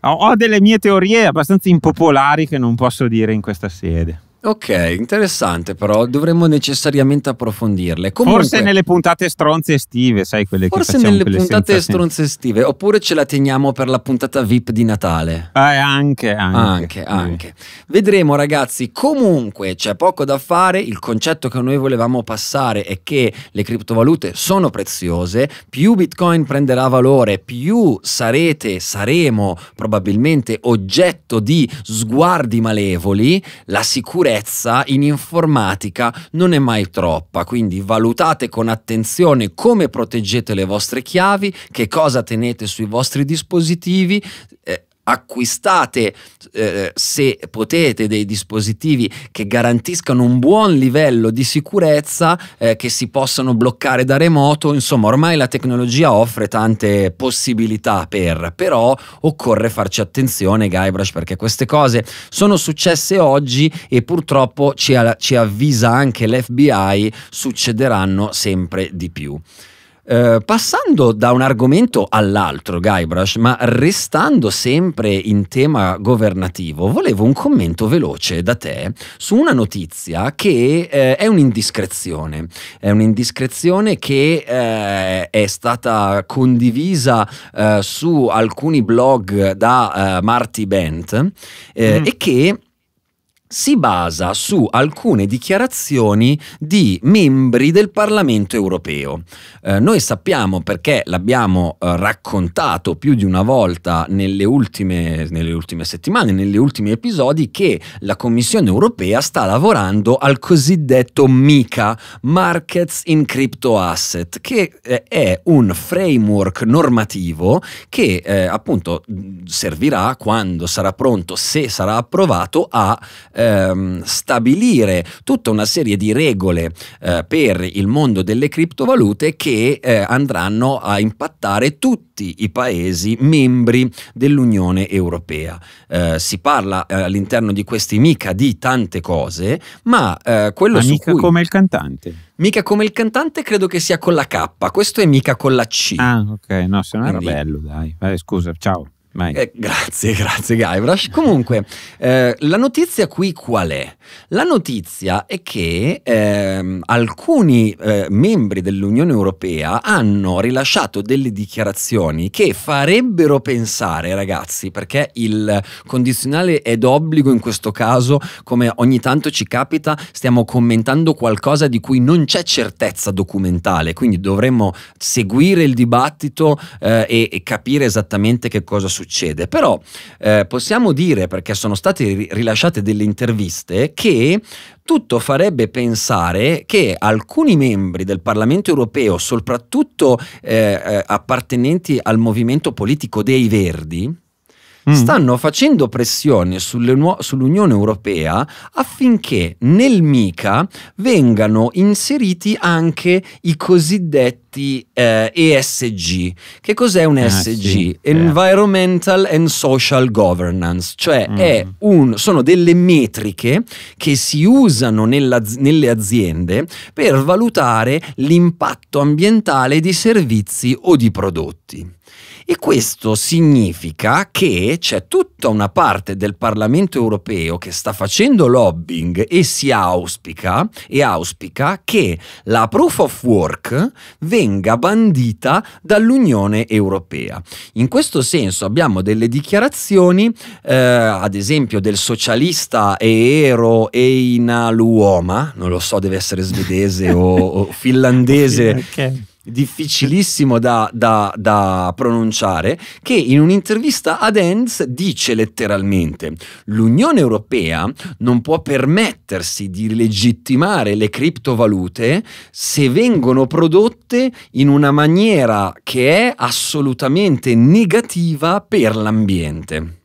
ho delle mie teorie abbastanza impopolari che non posso dire in questa sede. Ok, interessante, però dovremmo necessariamente approfondirle. Comunque, forse nelle puntate stronze estive, sai quelle che Forse nelle puntate stronze estive, oppure ce la teniamo per la puntata VIP di Natale. Eh, anche, anche. Anche, anche. Vedremo ragazzi, comunque c'è poco da fare, il concetto che noi volevamo passare è che le criptovalute sono preziose, più Bitcoin prenderà valore, più sarete, saremo probabilmente oggetto di sguardi malevoli, la sicurezza sicurezza in informatica non è mai troppa, quindi valutate con attenzione come proteggete le vostre chiavi, che cosa tenete sui vostri dispositivi, acquistate eh, se potete dei dispositivi che garantiscano un buon livello di sicurezza eh, che si possano bloccare da remoto insomma ormai la tecnologia offre tante possibilità per però occorre farci attenzione Guybrush perché queste cose sono successe oggi e purtroppo ci, ci avvisa anche l'FBI succederanno sempre di più eh, passando da un argomento all'altro, Guybrush, ma restando sempre in tema governativo, volevo un commento veloce da te su una notizia che eh, è un'indiscrezione. È un'indiscrezione che eh, è stata condivisa eh, su alcuni blog da eh, Marty Bent mm. e che si basa su alcune dichiarazioni di membri del Parlamento europeo. Eh, noi sappiamo perché l'abbiamo eh, raccontato più di una volta nelle ultime, nelle ultime settimane, negli ultimi episodi, che la Commissione europea sta lavorando al cosiddetto MICA, Markets in Crypto Asset, che eh, è un framework normativo che eh, appunto servirà quando sarà pronto, se sarà approvato, a eh, ehm, stabilire tutta una serie di regole eh, per il mondo delle criptovalute che eh, andranno a impattare tutti i paesi membri dell'Unione Europea. Eh, si parla eh, all'interno di questi mica di tante cose, ma eh, quello ma su mica cui... come il cantante. Mica come il cantante credo che sia con la K, questo è mica con la C. Ah, ok, no, se no era bello, dai. Vabbè, eh, scusa, ciao. Eh, grazie, grazie Guybrush. Comunque, eh, la notizia qui qual è? La notizia è che ehm, eh, alcuni membri dell'Unione Europea hanno rilasciato delle dichiarazioni che farebbero pensare, ragazzi, perché il condizionale è d'obbligo in questo caso, come ogni tanto ci capita, stiamo commentando qualcosa di cui non c'è certezza documentale, quindi dovremmo seguire il dibattito eh, e, e capire esattamente che cosa succede succede, però eh, possiamo dire, perché sono state rilasciate delle interviste, che tutto farebbe pensare che alcuni membri del Parlamento europeo, soprattutto eh, eh appartenenti al movimento politico dei Verdi, Mm. stanno facendo pressione sulle, sull'Unione Europea affinché nel MICA vengano inseriti anche i cosiddetti eh, ESG. Che cos'è un ESG? Ah, sì, Environmental and Social Governance, cioè mm. un, sono delle metriche che si usano nella, nelle aziende per valutare l'impatto ambientale di servizi o di prodotti. E questo significa che c'è tutta una parte del Parlamento europeo che sta facendo lobbying e si auspica, e auspica che la proof of work venga bandita dall'Unione europea. In questo senso abbiamo delle dichiarazioni, eh, ad esempio del socialista Eero Eina Luoma, non lo so, deve essere svedese o, o finlandese. okay difficilissimo da, da, da pronunciare, che in un'intervista ad Enz dice letteralmente l'Unione Europea non può permettersi di legittimare le criptovalute se vengono prodotte in una maniera che è assolutamente negativa per l'ambiente.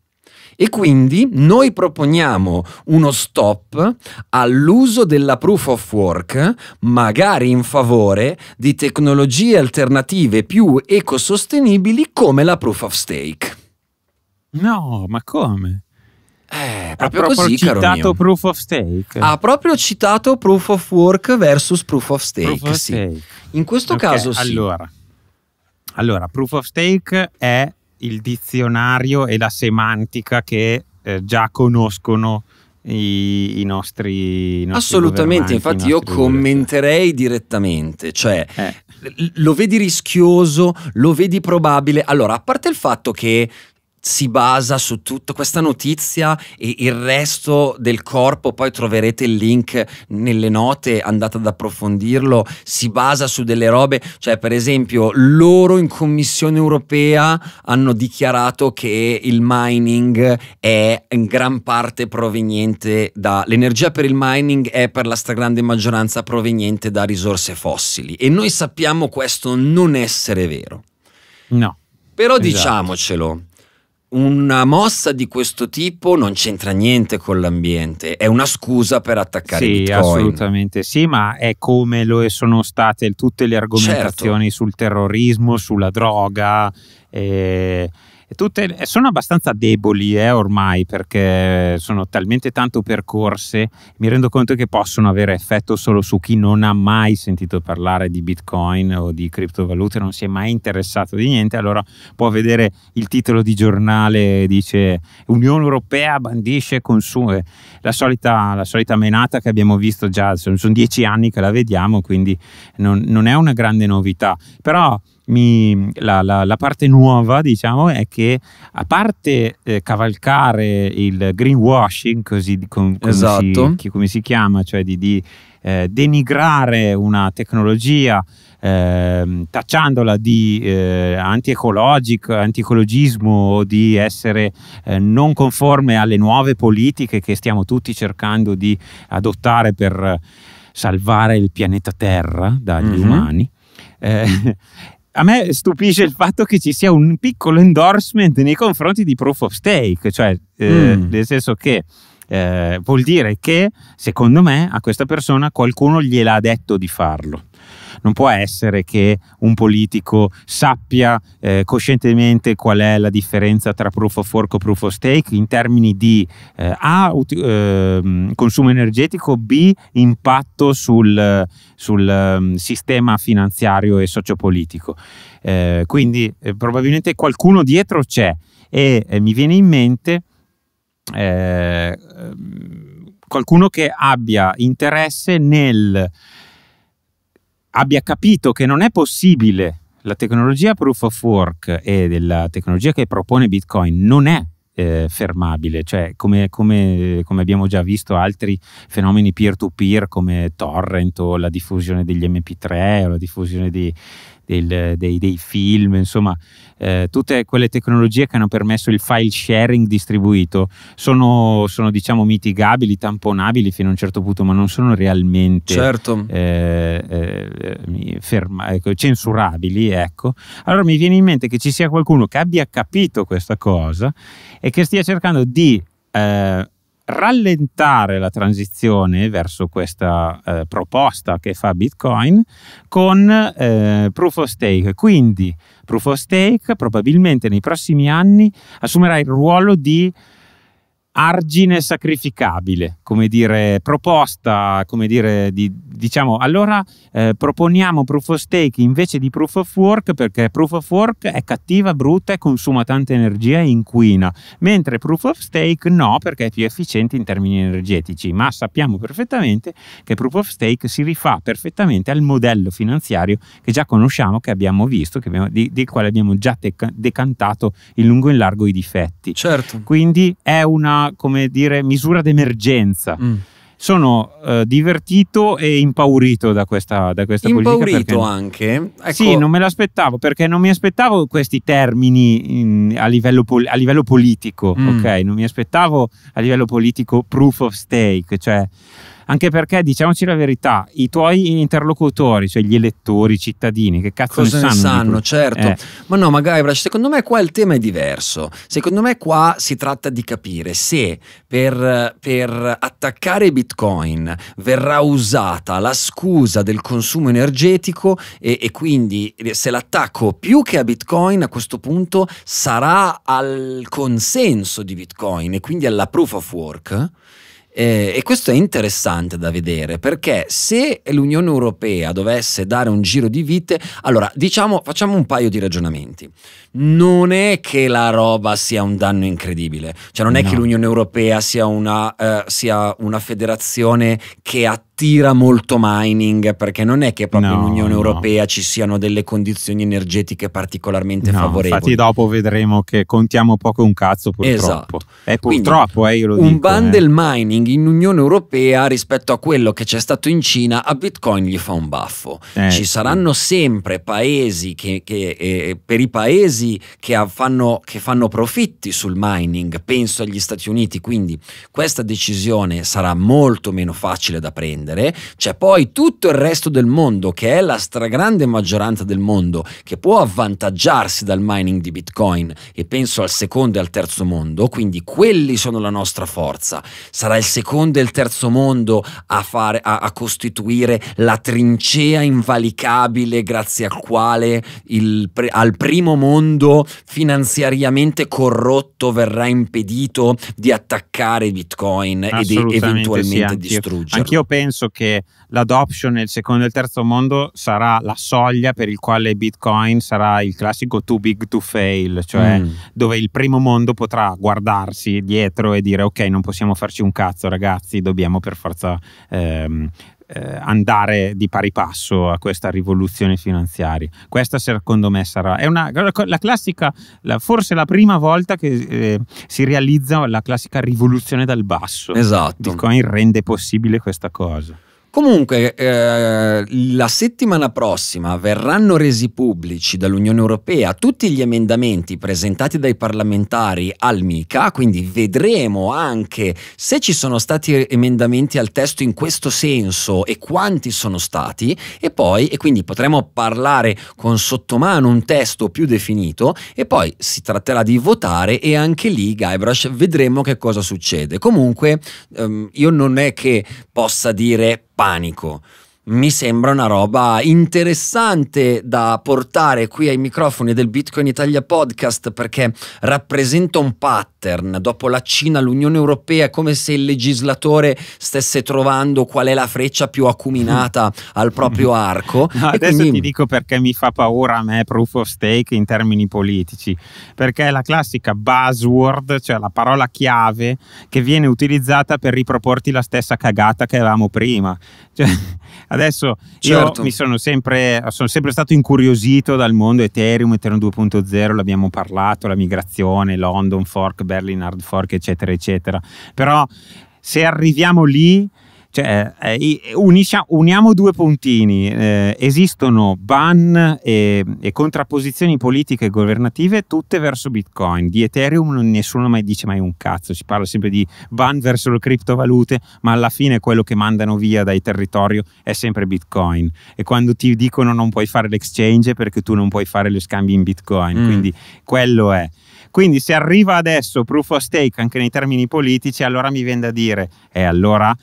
E quindi noi proponiamo uno stop all'uso della proof of work, magari in favore di tecnologie alternative più ecosostenibili come la proof of stake. No, ma come? Eh, proprio ha proprio così, citato Proof of Stake. Ha proprio citato Proof of Work versus Proof of Stake. Proof of sì. stake. In questo okay, caso sì. Allora, allora, Proof of Stake è il dizionario e la semantica che eh, già conoscono i, i, nostri, i, nostri, assolutamente infatti nostri io commenterei direttamente cioè eh. lo vedi rischioso lo vedi probabile allora a parte il fatto che si basa su tutta questa notizia e il resto del corpo, poi troverete il link nelle note, andate ad approfondirlo, si basa su delle robe, cioè per esempio loro in Commissione europea hanno dichiarato che il mining è in gran parte proveniente da... l'energia per il mining è per la stragrande maggioranza proveniente da risorse fossili e noi sappiamo questo non essere vero. No. Però esatto. diciamocelo una mossa di questo tipo non c'entra niente con l'ambiente, è una scusa per attaccare sì, Bitcoin. assolutamente sì, ma è come lo sono state tutte le certo. argomentazioni certo. sul terrorismo, sulla droga. Eh, Tutte, sono abbastanza deboli eh, ormai perché sono talmente tanto percorse, mi rendo conto che possono avere effetto solo su chi non ha mai sentito parlare di Bitcoin o di criptovalute, non si è mai interessato di niente, allora può vedere il titolo di giornale, dice Unione Europea bandisce consumi, eh, la solita, la solita menata che abbiamo visto già, sono, sono dieci anni che la vediamo, quindi non, non è una grande novità, però mi, la, la, la, parte nuova, diciamo, è che a parte eh, cavalcare il greenwashing, così com, come, esatto. si, come, si, chiama, cioè di, di eh, denigrare una tecnologia eh, tacciandola di eh, antiecologismo o di essere eh, non conforme alle nuove politiche che stiamo tutti cercando di adottare per salvare il pianeta Terra dagli mm-hmm. umani. Eh, a me stupisce il fatto che ci sia un piccolo endorsement nei confronti di Proof of Stake, cioè eh, mm. nel senso che eh, vuol dire che secondo me a questa persona qualcuno gliel'ha detto di farlo non può essere che un politico sappia eh, coscientemente qual è la differenza tra proof of work o proof of stake in termini di eh, A, uh, consumo energetico, B, impatto sul, sul um, sistema finanziario e sociopolitico. Eh, quindi eh, probabilmente qualcuno dietro c'è e eh, mi viene in mente eh, ehm, qualcuno che abbia interesse nel abbia capito che non è possibile la tecnologia proof of work e della tecnologia che propone Bitcoin non è eh, fermabile, cioè come, come, come, abbiamo già visto altri fenomeni peer-to-peer come torrent o la diffusione degli MP3 o la diffusione di, del, dei, dei, film, insomma, eh, tutte quelle tecnologie che hanno permesso il file sharing distribuito sono, sono, diciamo mitigabili, tamponabili fino a un certo punto, ma non sono realmente certo. eh, eh, ferma, ecco, censurabili. Ecco. Allora mi viene in mente che ci sia qualcuno che abbia capito questa cosa e che stia cercando di eh, rallentare la transizione verso questa eh, proposta che fa Bitcoin con eh, proof of stake. Quindi proof of stake probabilmente nei prossimi anni assumerà il ruolo di argine sacrificabile, come dire, proposta, come dire, di, diciamo, allora eh, proponiamo proof of stake invece di proof of work perché proof of work è cattiva, brutta e consuma tanta energia e inquina, mentre proof of stake no perché è più efficiente in termini energetici, ma sappiamo perfettamente che proof of stake si rifà perfettamente al modello finanziario che già conosciamo, che abbiamo visto, che abbiamo, di, del quale abbiamo già decantato in lungo e in largo i difetti. Certo. Quindi è una come dire, misura d'emergenza. Mm sono uh, divertito e impaurito da questa, da questa impaurito politica. Impaurito anche? Ecco. Sì, non me l'aspettavo perché non mi aspettavo questi termini in, a, livello pol- a, livello politico, mm. ok? Non mi aspettavo a livello politico proof of stake, cioè anche perché, diciamoci la verità, i tuoi interlocutori, cioè gli elettori, i cittadini, che cazzo Cosa ne, ne sanno? sanno certo. Eh. Ma no, ma Guybrush, secondo me qua il tema è diverso. Secondo me qua si tratta di capire se per, per attaccare Bitcoin verrà usata la scusa del consumo energetico e, e quindi se l'attacco più che a Bitcoin a questo punto sarà al consenso di Bitcoin e quindi alla proof of work eh, e questo è interessante da vedere perché se l'Unione Europea dovesse dare un giro di vite, allora diciamo, facciamo un paio di ragionamenti. Non è che la roba sia un danno incredibile, cioè non è no. che l'Unione Europea sia una, eh, sia una federazione che ha attira molto mining perché non è che proprio no, in Unione no. Europea ci siano delle condizioni energetiche particolarmente no, favorevoli. Infatti dopo vedremo che contiamo poco un cazzo purtroppo. Esatto. Eh, purtroppo, Quindi, eh, io lo un dico. Un bundle eh. mining in Unione Europea rispetto a quello che c'è stato in Cina a Bitcoin gli fa un baffo. Eh, ci saranno sempre paesi che, che eh, per i paesi che fanno, che fanno profitti sul mining, penso agli Stati Uniti, quindi questa decisione sarà molto meno facile da prendere prendere, c'è poi tutto il resto del mondo, che è la stragrande maggioranza del mondo, che può avvantaggiarsi dal mining di Bitcoin e penso al secondo e al terzo mondo, quindi quelli sono la nostra forza. Sarà il secondo e il terzo mondo a, fare, a, a costituire la trincea invalicabile grazie al quale il, al primo mondo finanziariamente corrotto verrà impedito di attaccare Bitcoin ed eventualmente sì, anch'io. distruggerlo. Anch'io penso senso che l'adoption nel secondo e il terzo mondo sarà la soglia per il quale Bitcoin sarà il classico too big to fail, cioè mm. dove il primo mondo potrà guardarsi dietro e dire ok non possiamo farci un cazzo ragazzi, dobbiamo per forza ehm, eh, andare di pari passo a questa rivoluzione finanziaria. Questa secondo me sarà è una, la classica, la, forse la prima volta che eh, si realizza la classica rivoluzione dal basso. Esatto. Bitcoin rende possibile questa cosa. Comunque, eh, la settimana prossima verranno resi pubblici dall'Unione Europea tutti gli emendamenti presentati dai parlamentari al MICA, quindi vedremo anche se ci sono stati emendamenti al testo in questo senso e quanti sono stati, e poi, e quindi potremo parlare con sottomano un testo più definito, e poi si tratterà di votare e anche lì, Guybrush, vedremo che cosa succede. Comunque, ehm, io non è che possa dire panico mi sembra una roba interessante da portare qui ai microfoni del Bitcoin Italia podcast perché rappresenta un pattern. Dopo la Cina, l'Unione Europea è come se il legislatore stesse trovando qual è la freccia più acuminata al proprio arco. No, adesso quindi... ti dico perché mi fa paura a me proof of stake in termini politici, perché è la classica buzzword, cioè la parola chiave che viene utilizzata per riproporti la stessa cagata che avevamo prima. Cioè, Adesso certo. io mi sono sempre, sono sempre stato incuriosito dal mondo Ethereum, Ethereum 2.0, l'abbiamo parlato, la migrazione, London Fork, Berlin Hard Fork, eccetera, eccetera. Però se arriviamo lì cioè, eh, uniscia, uniamo due puntini. Eh, esistono ban e, e, contrapposizioni politiche e governative tutte verso Bitcoin. Di Ethereum nessuno mai dice mai un cazzo. Si parla sempre di ban verso le criptovalute, ma alla fine quello che mandano via dai territori è sempre Bitcoin. E quando ti dicono non puoi fare l'exchange perché tu non puoi fare gli scambi in Bitcoin. Mm. Quindi quello è. Quindi se arriva adesso proof of stake anche nei termini politici, allora mi viene da dire, e eh, allora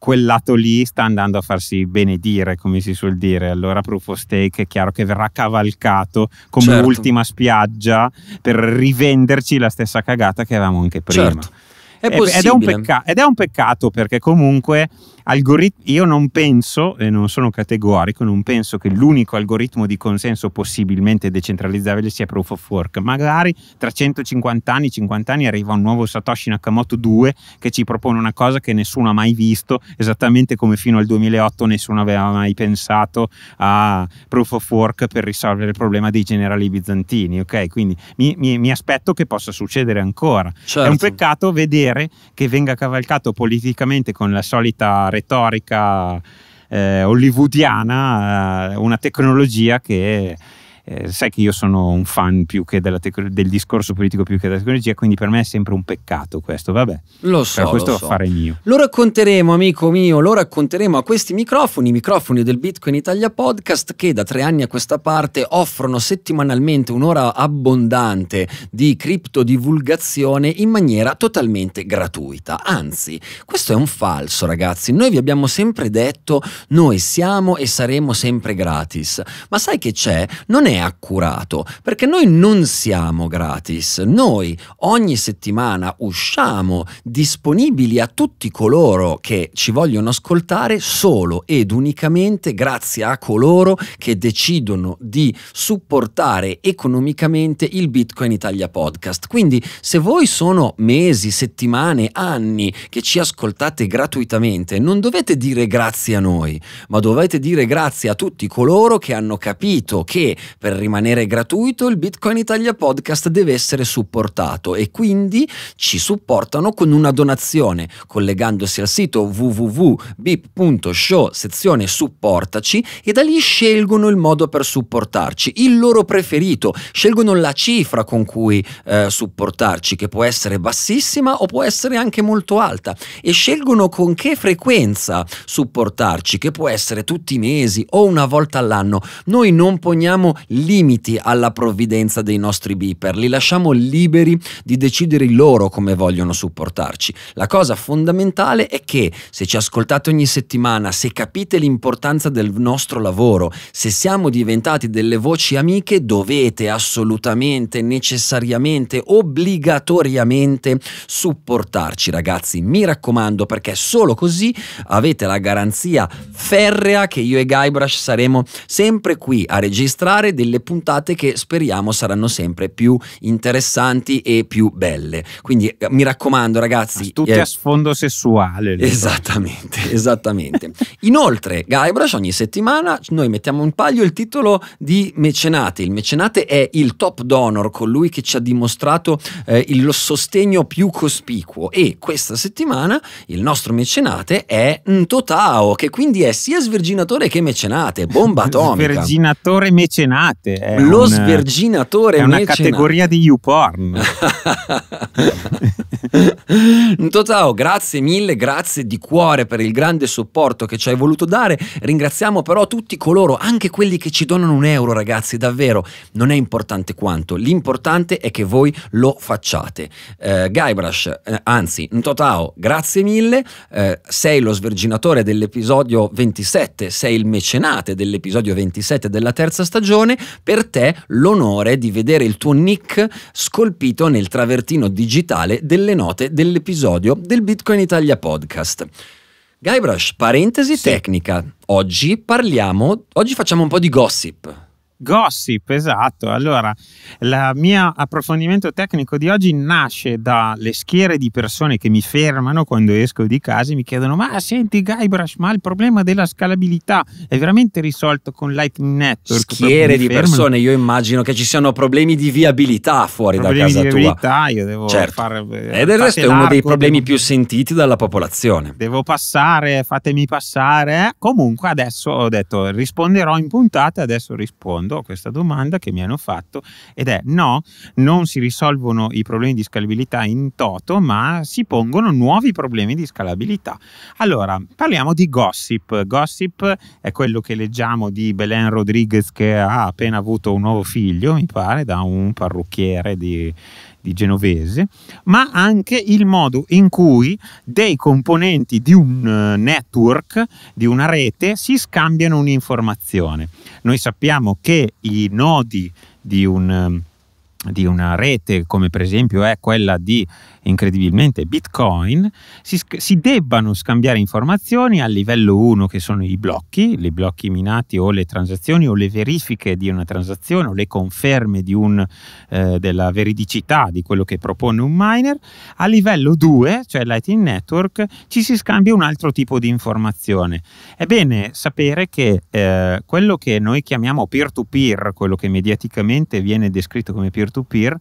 quel lato lì sta andando a farsi benedire, come si suol dire. Allora Proof of Stake è chiaro che verrà cavalcato come certo. ultima spiaggia per rivenderci la stessa cagata che avevamo anche prima. Certo. È ed, è pecca- ed è un peccato perché comunque Algorit- io non penso, e non sono categorico, non penso che l'unico algoritmo di consenso possibilmente decentralizzabile sia Proof of Work. Magari tra 150 anni, 50 anni arriva un nuovo Satoshi Nakamoto 2 che ci propone una cosa che nessuno ha mai visto, esattamente come fino al 2008 nessuno aveva mai pensato a Proof of Work per risolvere il problema dei generali bizantini. Ok, quindi mi, mi, mi aspetto che possa succedere ancora. Certo. È un certo. peccato vedere potere che venga cavalcato politicamente con la solita retorica eh, hollywoodiana, eh, una tecnologia che eh, sai che io sono un fan più che della tec- del discorso politico più che della tecnologia, quindi per me è sempre un peccato questo, vabbè. Lo so. Però questo lo so. affare mio. Lo racconteremo, amico mio, lo racconteremo a questi microfoni, i microfoni del Bitcoin Italia Podcast, che da tre anni a questa parte offrono settimanalmente un'ora abbondante di criptodivulgazione in maniera totalmente gratuita. Anzi, questo è un falso, ragazzi. Noi vi abbiamo sempre detto, noi siamo e saremo sempre gratis. Ma sai che c'è? Non è accurato, perché noi non siamo gratis, noi ogni settimana usciamo disponibili a tutti coloro che ci vogliono ascoltare solo ed unicamente grazie a coloro che decidono di supportare economicamente il Bitcoin Italia Podcast. Quindi se voi sono mesi, settimane, anni che ci ascoltate gratuitamente, non dovete dire grazie a noi, ma dovete dire grazie a tutti coloro che hanno capito che per rimanere gratuito il Bitcoin Italia Podcast deve essere supportato e quindi ci supportano con una donazione collegandosi al sito www.bip.show sezione supportaci e da lì scelgono il modo per supportarci, il loro preferito, scelgono la cifra con cui eh, supportarci che può essere bassissima o può essere anche molto alta e scelgono con che frequenza supportarci che può essere tutti i mesi o una volta all'anno. Noi non poniamo limiti alla provvidenza dei nostri beeper, li lasciamo liberi di decidere loro come vogliono supportarci. La cosa fondamentale è che se ci ascoltate ogni settimana, se capite l'importanza del nostro lavoro, se siamo diventati delle voci amiche, dovete assolutamente, necessariamente, obbligatoriamente supportarci ragazzi. Mi raccomando perché solo così avete la garanzia ferrea che io e Guybrush saremo sempre qui a registrare delle puntate che speriamo saranno sempre più interessanti e più belle. Quindi eh, mi raccomando ragazzi... Ah, Tutti eh... a sfondo sessuale. Esattamente, so. esattamente. Inoltre, Guybrush ogni settimana noi mettiamo in palio il titolo di mecenate. Il mecenate è il top donor, colui che ci ha dimostrato eh, il sostegno più cospicuo e questa settimana il nostro mecenate è Ntotao, che quindi è sia sverginatore che mecenate, bomba atomica. Sverginatore mecenate sfrenate. È Lo un, sverginatore è una categoria di YouPorn. Totò, grazie mille, grazie di cuore per il grande supporto che ci hai voluto dare. Ringraziamo però tutti coloro, anche quelli che ci donano un euro, ragazzi, davvero. Non è importante quanto, l'importante è che voi lo facciate. Eh, Guybrush, eh, anzi, Ntotao, grazie mille. Eh, sei lo sverginatore dell'episodio 27, sei il mecenate dell'episodio 27 della terza stagione per te l'onore di vedere il tuo nick scolpito nel travertino digitale delle note dell'episodio del Bitcoin Italia Podcast. Guybrush, parentesi sì. tecnica. Oggi parliamo, oggi facciamo un po' di gossip. Gossip, esatto. Allora, il mio approfondimento tecnico di oggi nasce dalle schiere di persone che mi fermano quando esco di casa e mi chiedono ma senti Guybrush, ma il problema della scalabilità è veramente risolto con Lightning Network? Schiere di persone, io immagino che ci siano problemi di viabilità fuori problemi da casa tua. Problemi di viabilità, io devo certo. fare... Eh, e del resto è uno dei problemi devo... più sentiti dalla popolazione. Devo passare, fatemi passare. Comunque adesso ho detto risponderò in puntata, adesso rispondo rispondo a questa domanda che mi hanno fatto ed è no, non si risolvono i problemi di scalabilità in toto, ma si pongono nuovi problemi di scalabilità. Allora, parliamo di gossip. Gossip è quello che leggiamo di Belen Rodriguez che ha appena avuto un nuovo figlio, mi pare, da un parrucchiere di di Genovese, ma anche il modo in cui dei componenti di un eh, network, di una rete, si scambiano un'informazione. Noi sappiamo che i nodi di un ehm, di una rete come per esempio è quella di incredibilmente Bitcoin, si, si, debbano scambiare informazioni a livello 1 che sono i blocchi, i blocchi minati o le transazioni o le verifiche di una transazione o le conferme un, eh, della veridicità di quello che propone un miner, a livello 2, cioè Lightning Network, ci si scambia un altro tipo di informazione. È bene sapere che eh, quello che noi chiamiamo peer-to-peer, quello che mediaticamente viene descritto come peer-to-peer, peer-to-peer,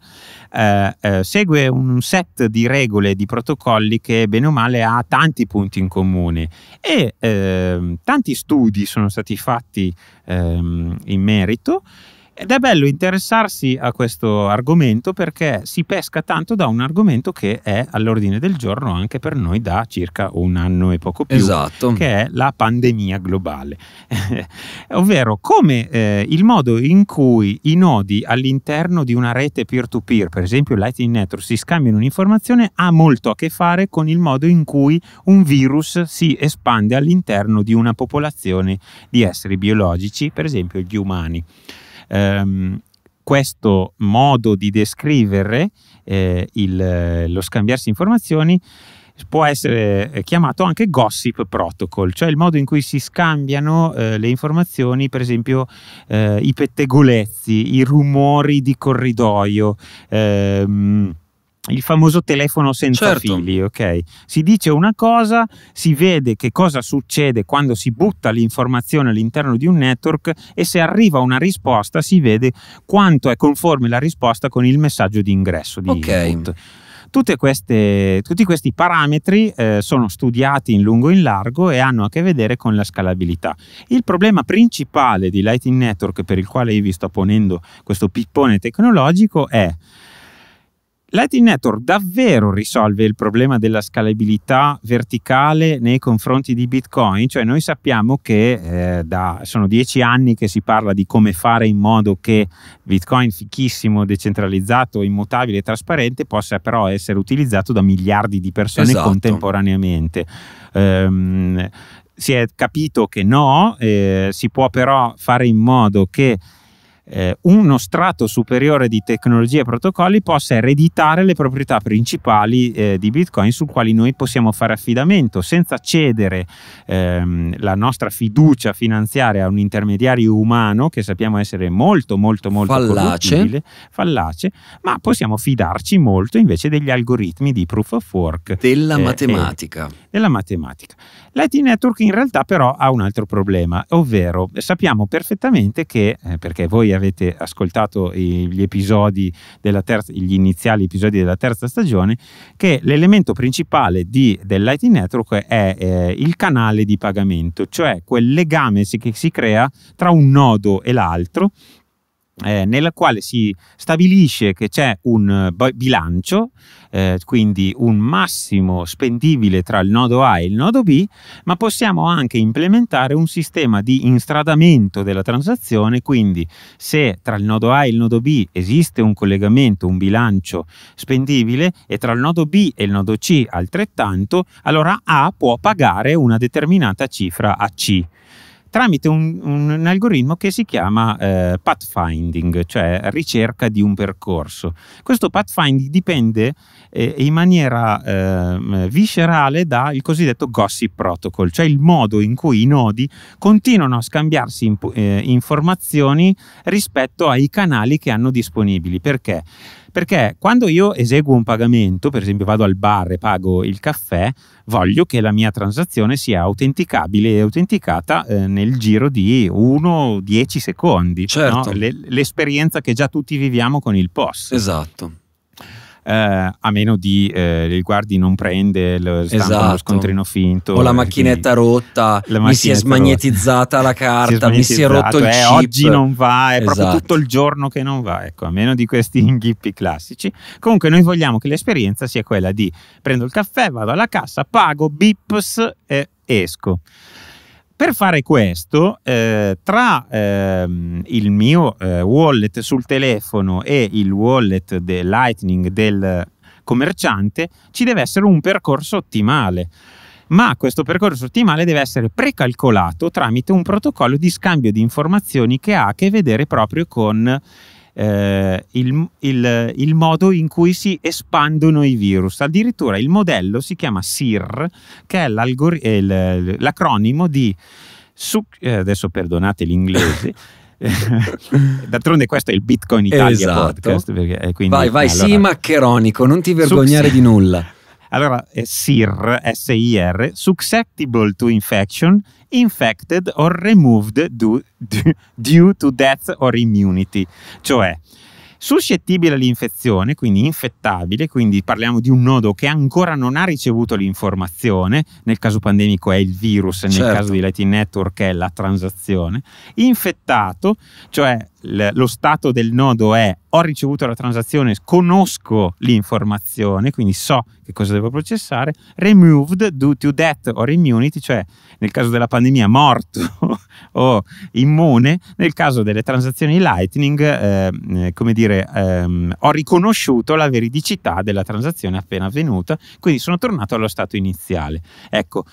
eh, eh, segue un set di regole, e di protocolli che bene o male ha tanti punti in comune e ehm, tanti studi sono stati fatti ehm, in merito ed è bello interessarsi a questo argomento perché si pesca tanto da un argomento che è all'ordine del giorno anche per noi da circa un anno e poco più, esatto. che è la pandemia globale, ovvero come eh, il modo in cui i nodi all'interno di una rete peer-to-peer, per esempio Lightning Network, si scambiano un'informazione ha molto a che fare con il modo in cui un virus si espande all'interno di una popolazione di esseri biologici, per esempio gli umani ehm, questo modo di descrivere eh, il, lo scambiarsi informazioni può essere eh, chiamato anche gossip protocol, cioè il modo in cui si scambiano eh, le informazioni, per esempio eh, i pettegolezzi, i rumori di corridoio. Ehm, il famoso telefono senza certo. fili, ok? Si dice una cosa, si vede che cosa succede quando si butta l'informazione all'interno di un network e se arriva una risposta si vede quanto è conforme la risposta con il messaggio di ingresso di okay. input. Queste, tutti questi parametri eh, sono studiati in lungo e in largo e hanno a che vedere con la scalabilità. Il problema principale di Lightning Network per il quale io vi sto ponendo questo pippone tecnologico è Lightning Network davvero risolve il problema della scalabilità verticale nei confronti di Bitcoin? Cioè noi sappiamo che eh, da, sono dieci anni che si parla di come fare in modo che Bitcoin fichissimo, decentralizzato, immutabile e trasparente possa però essere utilizzato da miliardi di persone esatto. contemporaneamente. Ehm, si è capito che no, eh, si può però fare in modo che eh, uno strato superiore di tecnologie e protocolli possa ereditare le proprietà principali eh, di Bitcoin su quali noi possiamo fare affidamento senza cedere ehm, la nostra fiducia finanziaria a un intermediario umano che sappiamo essere molto molto molto fallace, fallace ma possiamo fidarci molto invece degli algoritmi di proof of work della eh, matematica. Eh, della matematica. L'IT network in realtà però ha un altro problema, ovvero sappiamo perfettamente che, eh, perché voi avete ascoltato gli episodi della terza, gli iniziali episodi della terza stagione, che l'elemento principale di, Lightning Network è eh, il canale di pagamento, cioè quel legame che si crea tra un nodo e l'altro eh, nella quale si stabilisce che c'è un eh, bilancio, eh, quindi un massimo spendibile tra il nodo A e il nodo B, ma possiamo anche implementare un sistema di instradamento della transazione, quindi se tra il nodo A e il nodo B esiste un collegamento, un bilancio spendibile e tra il nodo B e il nodo C altrettanto, allora A può pagare una determinata cifra a C tramite un, un, un, algoritmo che si chiama eh, pathfinding, cioè ricerca di un percorso. Questo pathfinding dipende eh, in maniera eh, viscerale dal cosiddetto gossip protocol, cioè il modo in cui i nodi continuano a scambiarsi in, eh, informazioni rispetto ai canali che hanno disponibili. Perché? Perché quando io eseguo un pagamento, per esempio vado al bar e pago il caffè, voglio che la mia transazione sia autenticabile e autenticata eh, nel giro di 1-10 secondi. Certo. No? L'esperienza che già tutti viviamo con il POS. Esatto eh, a meno di eh, il guardi non prende lo, esatto. scontrino finto o la eh, macchinetta quindi, rotta la macchinetta mi si è smagnetizzata rotta. la carta si mi si è rotto il eh, chip oggi non va è esatto. proprio tutto il giorno che non va ecco a meno di questi inghippi classici comunque noi vogliamo che l'esperienza sia quella di prendo il caffè vado alla cassa pago bips e esco per fare questo, eh, tra ehm, il mio eh, wallet sul telefono e il wallet del Lightning del commerciante, ci deve essere un percorso ottimale. Ma questo percorso ottimale deve essere precalcolato tramite un protocollo di scambio di informazioni che ha a che vedere proprio con eh, il, il, il, modo in cui si espandono i virus. Addirittura il modello si chiama SIR, che è l'acronimo di... Su, eh, adesso perdonate l'inglese. D'altronde questo è il Bitcoin Italia esatto. podcast. Perché, eh, quindi, vai, vai, allora, sii maccheronico, non ti vergognare di nulla. Allora, eh, SIR, S-I-R, susceptible to infection, infected or removed due, due to death or immunity. Cioè, suscettibile all'infezione, quindi infettabile, quindi parliamo di un nodo che ancora non ha ricevuto l'informazione, nel caso pandemico è il virus, nel certo. caso di Lightning Network è la transazione, infettato, cioè lo stato del nodo è ho ricevuto la transazione, conosco l'informazione, quindi so che cosa devo processare, removed due to death or immunity, cioè nel caso della pandemia morto o immune, nel caso delle transazioni Lightning, ehm, eh, come dire, ehm, ho riconosciuto la veridicità della transazione appena avvenuta, quindi sono tornato allo stato iniziale. Ecco,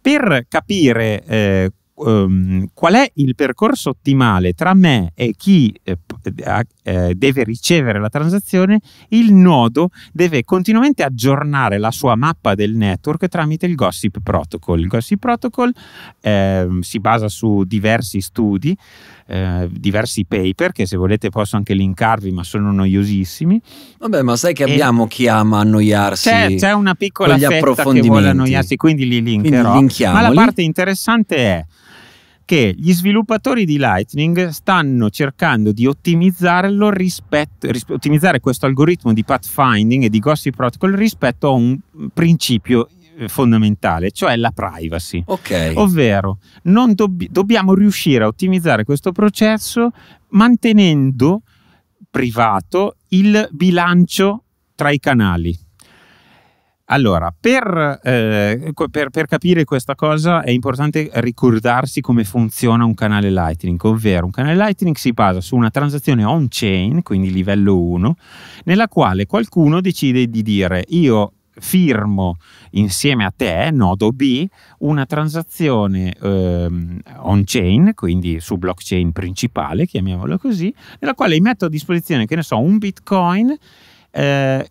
per capire eh, um, qual è il percorso ottimale tra me e chi eh, eh, eh, deve ricevere la transazione, il nodo deve continuamente aggiornare la sua mappa del network tramite il Gossip Protocol. Il Gossip Protocol eh, si basa su diversi studi eh, diversi paper che se volete posso anche linkarvi ma sono noiosissimi. Vabbè ma sai che abbiamo e chi ama annoiarsi. C'è, c'è una piccola fetta che vuole annoiarsi quindi li linkerò. Quindi ma la parte interessante è che gli sviluppatori di Lightning stanno cercando di ottimizzarlo rispetto, ottimizzare questo algoritmo di pathfinding e di gossip protocol rispetto a un principio fondamentale, cioè la privacy. Okay. Ovvero, dobb dobbiamo riuscire a ottimizzare questo processo mantenendo privato il bilancio tra i canali. Allora, per, eh, per, per, capire questa cosa è importante ricordarsi come funziona un canale Lightning, ovvero un canale Lightning si basa su una transazione on-chain, quindi livello 1, nella quale qualcuno decide di dire io firmo insieme a te, nodo B, una transazione ehm, on-chain, quindi su blockchain principale, chiamiamolo così, nella quale metto a disposizione, che ne so, un bitcoin eh,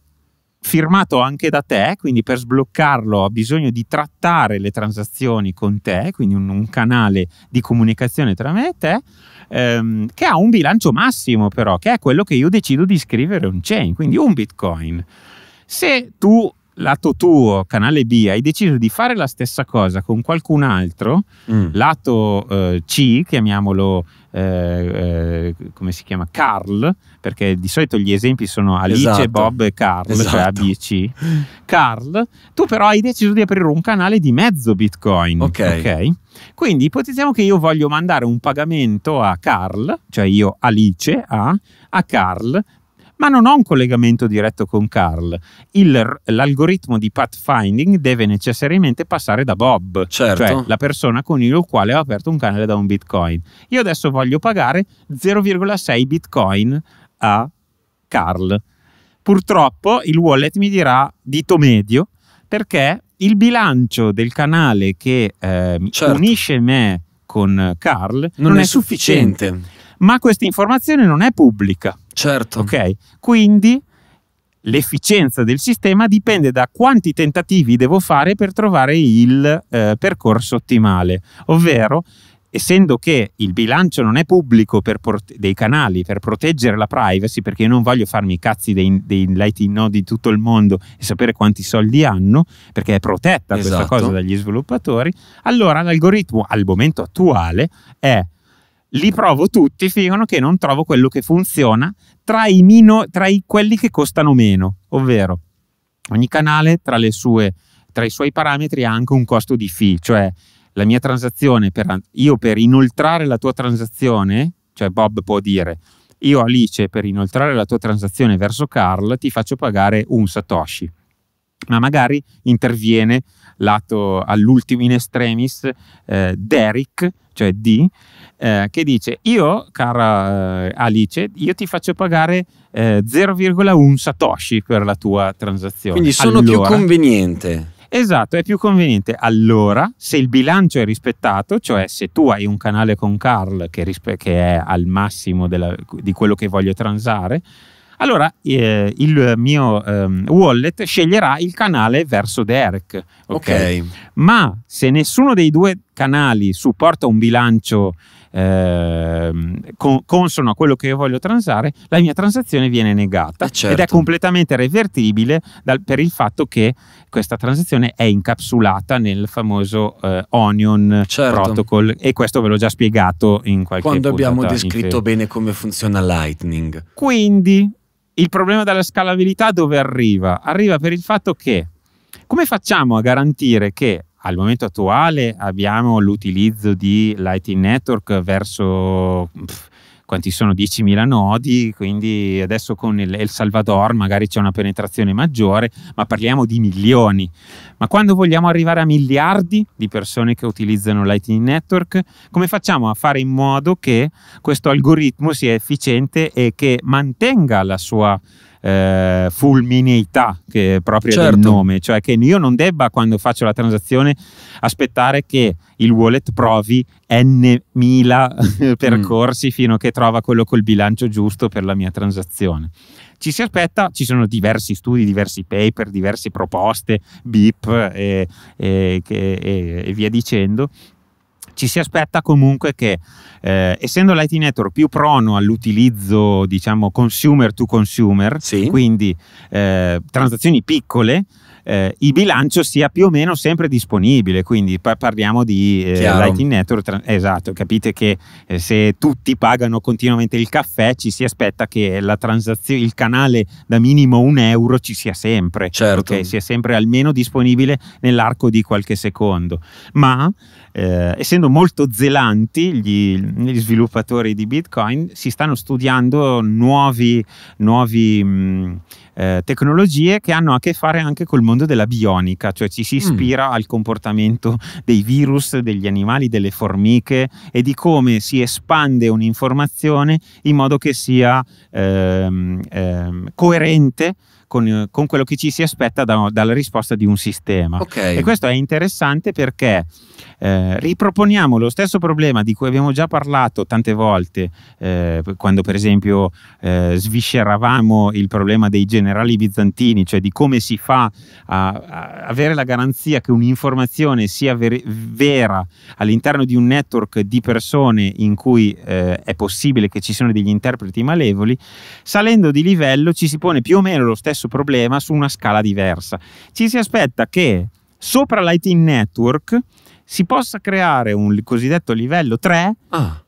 firmato anche da te, quindi per sbloccarlo ho bisogno di trattare le transazioni con te, quindi un, un canale di comunicazione tra me e te, ehm, che ha un bilancio massimo però, che è quello che io decido di scrivere on-chain, quindi un bitcoin. Se tu lato tuo, canale B, hai deciso di fare la stessa cosa con qualcun altro, mm. lato eh, C, chiamiamolo eh, eh, come si chiama? Carl, perché di solito gli esempi sono Alice, esatto. Bob e Carl, cioè esatto. cioè A, B, C. Carl, tu però hai deciso di aprire un canale di mezzo Bitcoin. Ok. okay? Quindi ipotizziamo che io voglio mandare un pagamento a Carl, cioè io Alice A, a Carl ma non ho un collegamento diretto con Carl. Il, l'algoritmo di pathfinding deve necessariamente passare da Bob, certo. cioè la persona con il quale ho aperto un canale da un bitcoin. Io adesso voglio pagare 0,6 bitcoin a Carl. Purtroppo il wallet mi dirà dito medio perché il bilancio del canale che eh, certo. unisce me con Carl non, non è, è, sufficiente. sufficiente ma questa informazione non è pubblica. Certo. Ok? Quindi l'efficienza del sistema dipende da quanti tentativi devo fare per trovare il eh, percorso ottimale, ovvero essendo che il bilancio non è pubblico prote- dei canali per proteggere la privacy, perché io non voglio farmi i cazzi dei, dei light in di tutto il mondo e sapere quanti soldi hanno, perché è protetta esatto. questa cosa dagli sviluppatori, allora l'algoritmo al momento attuale è li provo tutti fino a che non trovo quello che funziona tra, i mino, tra i, quelli che costano meno, ovvero ogni canale tra, sue, tra i suoi parametri ha anche un costo di fee, cioè la mia transazione, per, io per inoltrare la tua transazione, cioè Bob può dire io Alice per inoltrare la tua transazione verso Carl ti faccio pagare un Satoshi, ma magari interviene lato all'ultimo in extremis eh, Derek, cioè D, eh, che dice io cara eh, Alice io ti faccio pagare eh, 0,1 satoshi per la tua transazione quindi sono allora, più conveniente Esatto, è più conveniente. Allora, se il bilancio è rispettato, cioè se tu hai un canale con Carl che, rispe- che è al massimo della, di quello che voglio transare, allora eh, il mio ehm, wallet sceglierà il canale verso Derek. Okay? ok. Ma se nessuno dei due canali supporta un bilancio eh, consono a quello che io voglio transare, la mia transazione viene negata certo. ed è certo. completamente revertibile dal, per il fatto che questa transazione è incapsulata nel famoso eh, Onion certo. Protocol e questo ve l'ho già spiegato in qualche Quando abbiamo descritto bene come funziona Lightning. Quindi il problema della scalabilità dove arriva? Arriva per il fatto che come facciamo a garantire che al momento attuale abbiamo l'utilizzo di Lightning Network verso pff, quanti sono 10.000 nodi, quindi adesso con il, il Salvador magari c'è una penetrazione maggiore, ma parliamo di milioni. Ma quando vogliamo arrivare a miliardi di persone che utilizzano Lightning Network, come facciamo a fare in modo che questo algoritmo sia efficiente e che mantenga la sua eh, fulmineità che è propria certo. del nome, cioè che io non debba quando faccio la transazione aspettare che il wallet provi n n.000 percorsi mm. fino a che trova quello col bilancio giusto per la mia transazione. Ci si aspetta, ci sono diversi studi, diversi paper, diverse proposte, BIP e, e, e, e via dicendo, ci si aspetta comunque che, eh, essendo l'IT network più prono all'utilizzo, diciamo, consumer to consumer, sì. quindi eh, transazioni piccole, eh, il bilancio sia più o meno sempre disponibile. Quindi par- parliamo di eh, Lightning Network. Tra- esatto, capite che eh, se tutti pagano continuamente il caffè, ci si aspetta che il canale da minimo un euro ci sia sempre. Certo. Okay? Sia sempre almeno disponibile nell'arco di qualche secondo. Ma eh, essendo molto zelanti gli, gli, sviluppatori di Bitcoin, si stanno studiando nuovi, nuovi mh, eh, tecnologie che hanno a che fare anche col mondo della bionica, cioè ci si mm. ispira mm. al comportamento dei virus, degli animali, delle formiche e di come si espande un'informazione in modo che sia ehm, ehm, coerente con, con quello che ci si aspetta da, dalla risposta di un sistema. Okay. E questo è interessante perché eh, riproponiamo lo stesso problema di cui abbiamo già parlato tante volte, eh, quando per esempio eh, svisceravamo il problema dei generali bizantini, cioè di come si fa a, a avere la garanzia che un'informazione sia ver- vera all'interno di un network di persone in cui eh, è possibile che ci siano degli interpreti malevoli, salendo di livello ci si pone più o meno lo stesso stesso problema su una scala diversa. Ci si aspetta che sopra l'IT network si possa creare un cosiddetto livello 3 ah.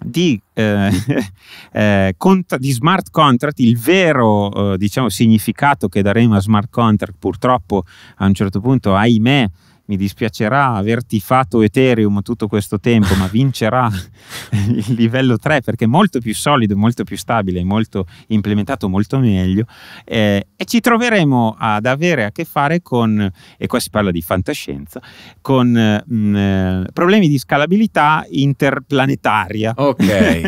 Di, eh, eh, cont- di, smart contract, il vero eh, diciamo, significato che daremo a smart contract purtroppo a un certo punto, ahimè, mi dispiacerà averti fatto Ethereum tutto questo tempo, ma vincerà il livello 3 perché è molto più solido, molto più stabile, molto implementato molto meglio eh, e ci troveremo ad avere a che fare con, e qua si parla di fantascienza, con mh, mm, eh, problemi di scalabilità interplanetaria okay.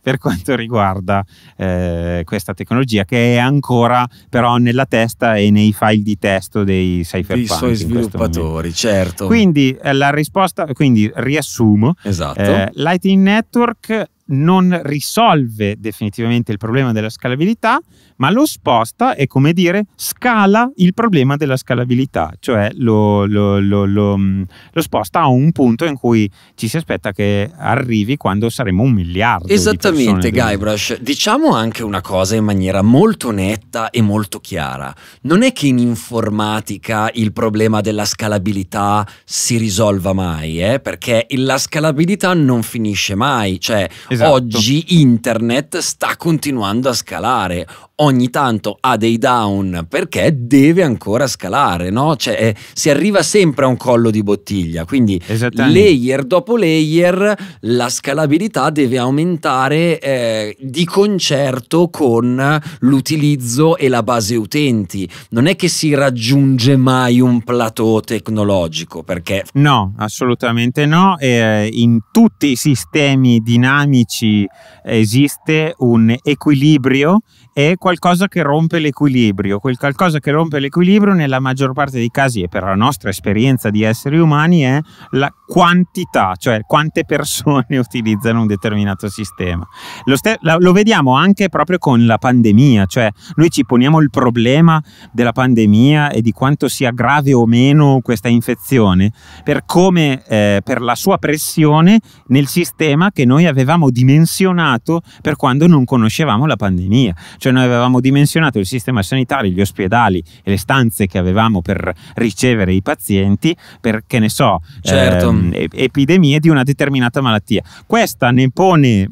per quanto riguarda eh, questa tecnologia che è ancora però nella testa e nei file di testo dei cypherpunk. Dei suoi sviluppatori Certo. Quindi eh, la risposta, quindi riassumo, esatto. eh, Lightning Network non risolve definitivamente il problema della scalabilità, ma lo sposta e come dire scala il problema della scalabilità, cioè lo, lo, lo, mm, lo, sposta a un punto in cui ci si aspetta che arrivi quando saremo un miliardo. Esattamente, di Guybrush. Diciamo anche una cosa in maniera molto netta e molto chiara. Non è che in informatica il problema della scalabilità si risolva mai, eh? perché la scalabilità non finisce mai, cioè esatto. oggi internet sta continuando a scalare. Ogni ogni tanto ha dei down perché deve ancora scalare, no? Cioè, eh, si arriva sempre a un collo di bottiglia, quindi layer dopo layer la scalabilità deve aumentare eh, di concerto con l'utilizzo e la base utenti. Non è che si raggiunge mai un plateau tecnologico, perché... No, assolutamente no. Eh, in tutti i sistemi dinamici esiste un equilibrio e qualcosa qualcosa che rompe l'equilibrio, quel qualcosa che rompe l'equilibrio nella maggior parte dei casi e per la nostra esperienza di esseri umani è la quantità, cioè quante persone utilizzano un determinato sistema. Lo, ste- lo vediamo anche proprio con la pandemia, cioè noi ci poniamo il problema della pandemia e di quanto sia grave o meno questa infezione per come eh, per la sua pressione nel sistema che noi avevamo dimensionato per quando non conoscevamo la pandemia, cioè noi avevamo avevamo dimensionato il sistema sanitario, gli ospedali e le stanze che avevamo per ricevere i pazienti per, che ne so, certo. ehm, epidemie di una determinata malattia. Questa ne pone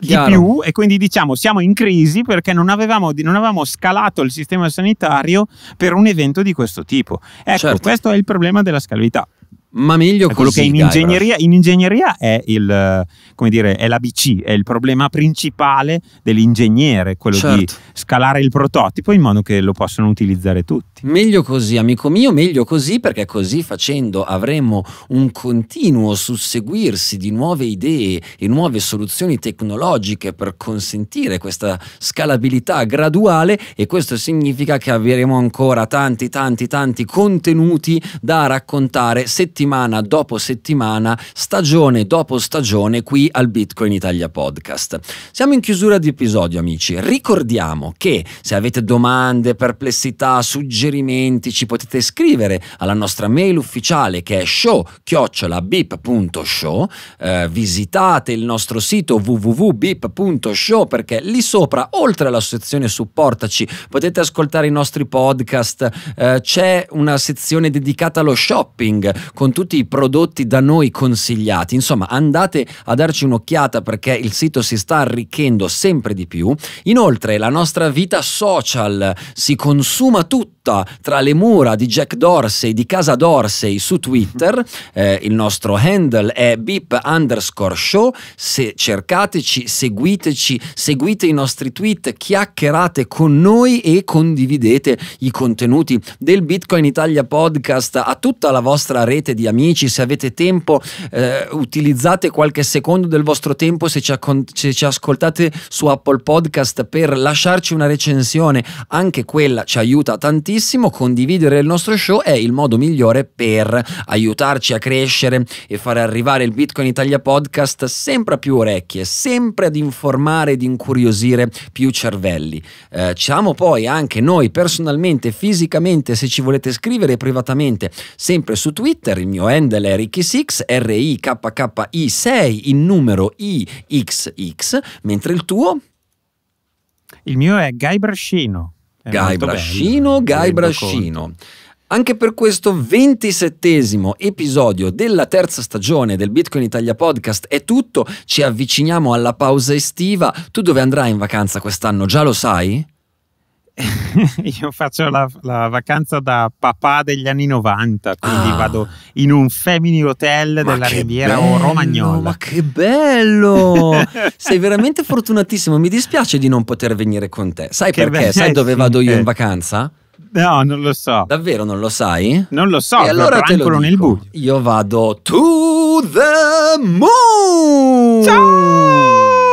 di Chiaro. più e quindi diciamo siamo in crisi perché non avevamo, non avevamo, scalato il sistema sanitario per un evento di questo tipo. Ecco, certo. questo è il problema della scalabilità ma meglio è quello così, che in ingegneria, in ingegneria è, il, come dire, è l'ABC, è il problema principale dell'ingegnere, quello certo. di scalare il prototipo in modo che lo possano utilizzare tutti. Meglio così, amico mio, meglio così perché così facendo avremo un continuo susseguirsi di nuove idee e nuove soluzioni tecnologiche per consentire questa scalabilità graduale e questo significa che avremo ancora tanti tanti tanti contenuti da raccontare settimana settimana dopo settimana, stagione dopo stagione qui al Bitcoin Italia Podcast. Siamo in chiusura di episodio amici, ricordiamo che se avete domande, perplessità, suggerimenti ci potete scrivere alla nostra mail ufficiale che è show-bip.show, eh, visitate il nostro sito www.bip.show perché lì sopra oltre alla sezione supportaci potete ascoltare i nostri podcast, eh, c'è una sezione dedicata allo shopping con tutti i prodotti da noi consigliati. Insomma, andate a darci un'occhiata perché il sito si sta arricchendo sempre di più. Inoltre, la nostra vita social si consuma tutta tra le mura di Jack Dorsey, di casa Dorsey su Twitter. Eh, il nostro handle è beep underscore show. Se cercateci, seguiteci, seguite i nostri tweet, chiacchierate con noi e condividete i contenuti del Bitcoin Italia Podcast a tutta la vostra rete di di amici, se avete tempo eh, utilizzate qualche secondo del vostro tempo se ci, accon- se ci ascoltate su Apple Podcast per lasciarci una recensione, anche quella ci aiuta tantissimo, condividere il nostro show è il modo migliore per aiutarci a crescere e fare arrivare il Bitcoin Italia Podcast sempre a più orecchie, sempre ad informare ed incuriosire più cervelli. Eh, siamo poi anche noi personalmente, fisicamente, se ci volete scrivere privatamente, sempre su Twitter, il segno Handel RX6 RIKKI6 in numero IXX, mentre il tuo? Il mio è Guy Brascino. È Guy Brascino, bello, Guy Brascino. Anche per questo ventisettesimo episodio della terza stagione del Bitcoin Italia Podcast è tutto, ci avviciniamo alla pausa estiva, tu dove andrai in vacanza quest'anno già lo sai? io faccio la, la, vacanza da papà degli anni 90, quindi ah. vado in un family hotel della Riviera bello, Romagnola. Ma che bello! Sei veramente fortunatissimo. Mi dispiace di non poter venire con te. Sai che perché? Bello, Sai dove sì, vado io in vacanza? No, non lo so. Davvero non lo sai? Non lo so. E allora te lo nel buio. Io vado to the moon. Ciao!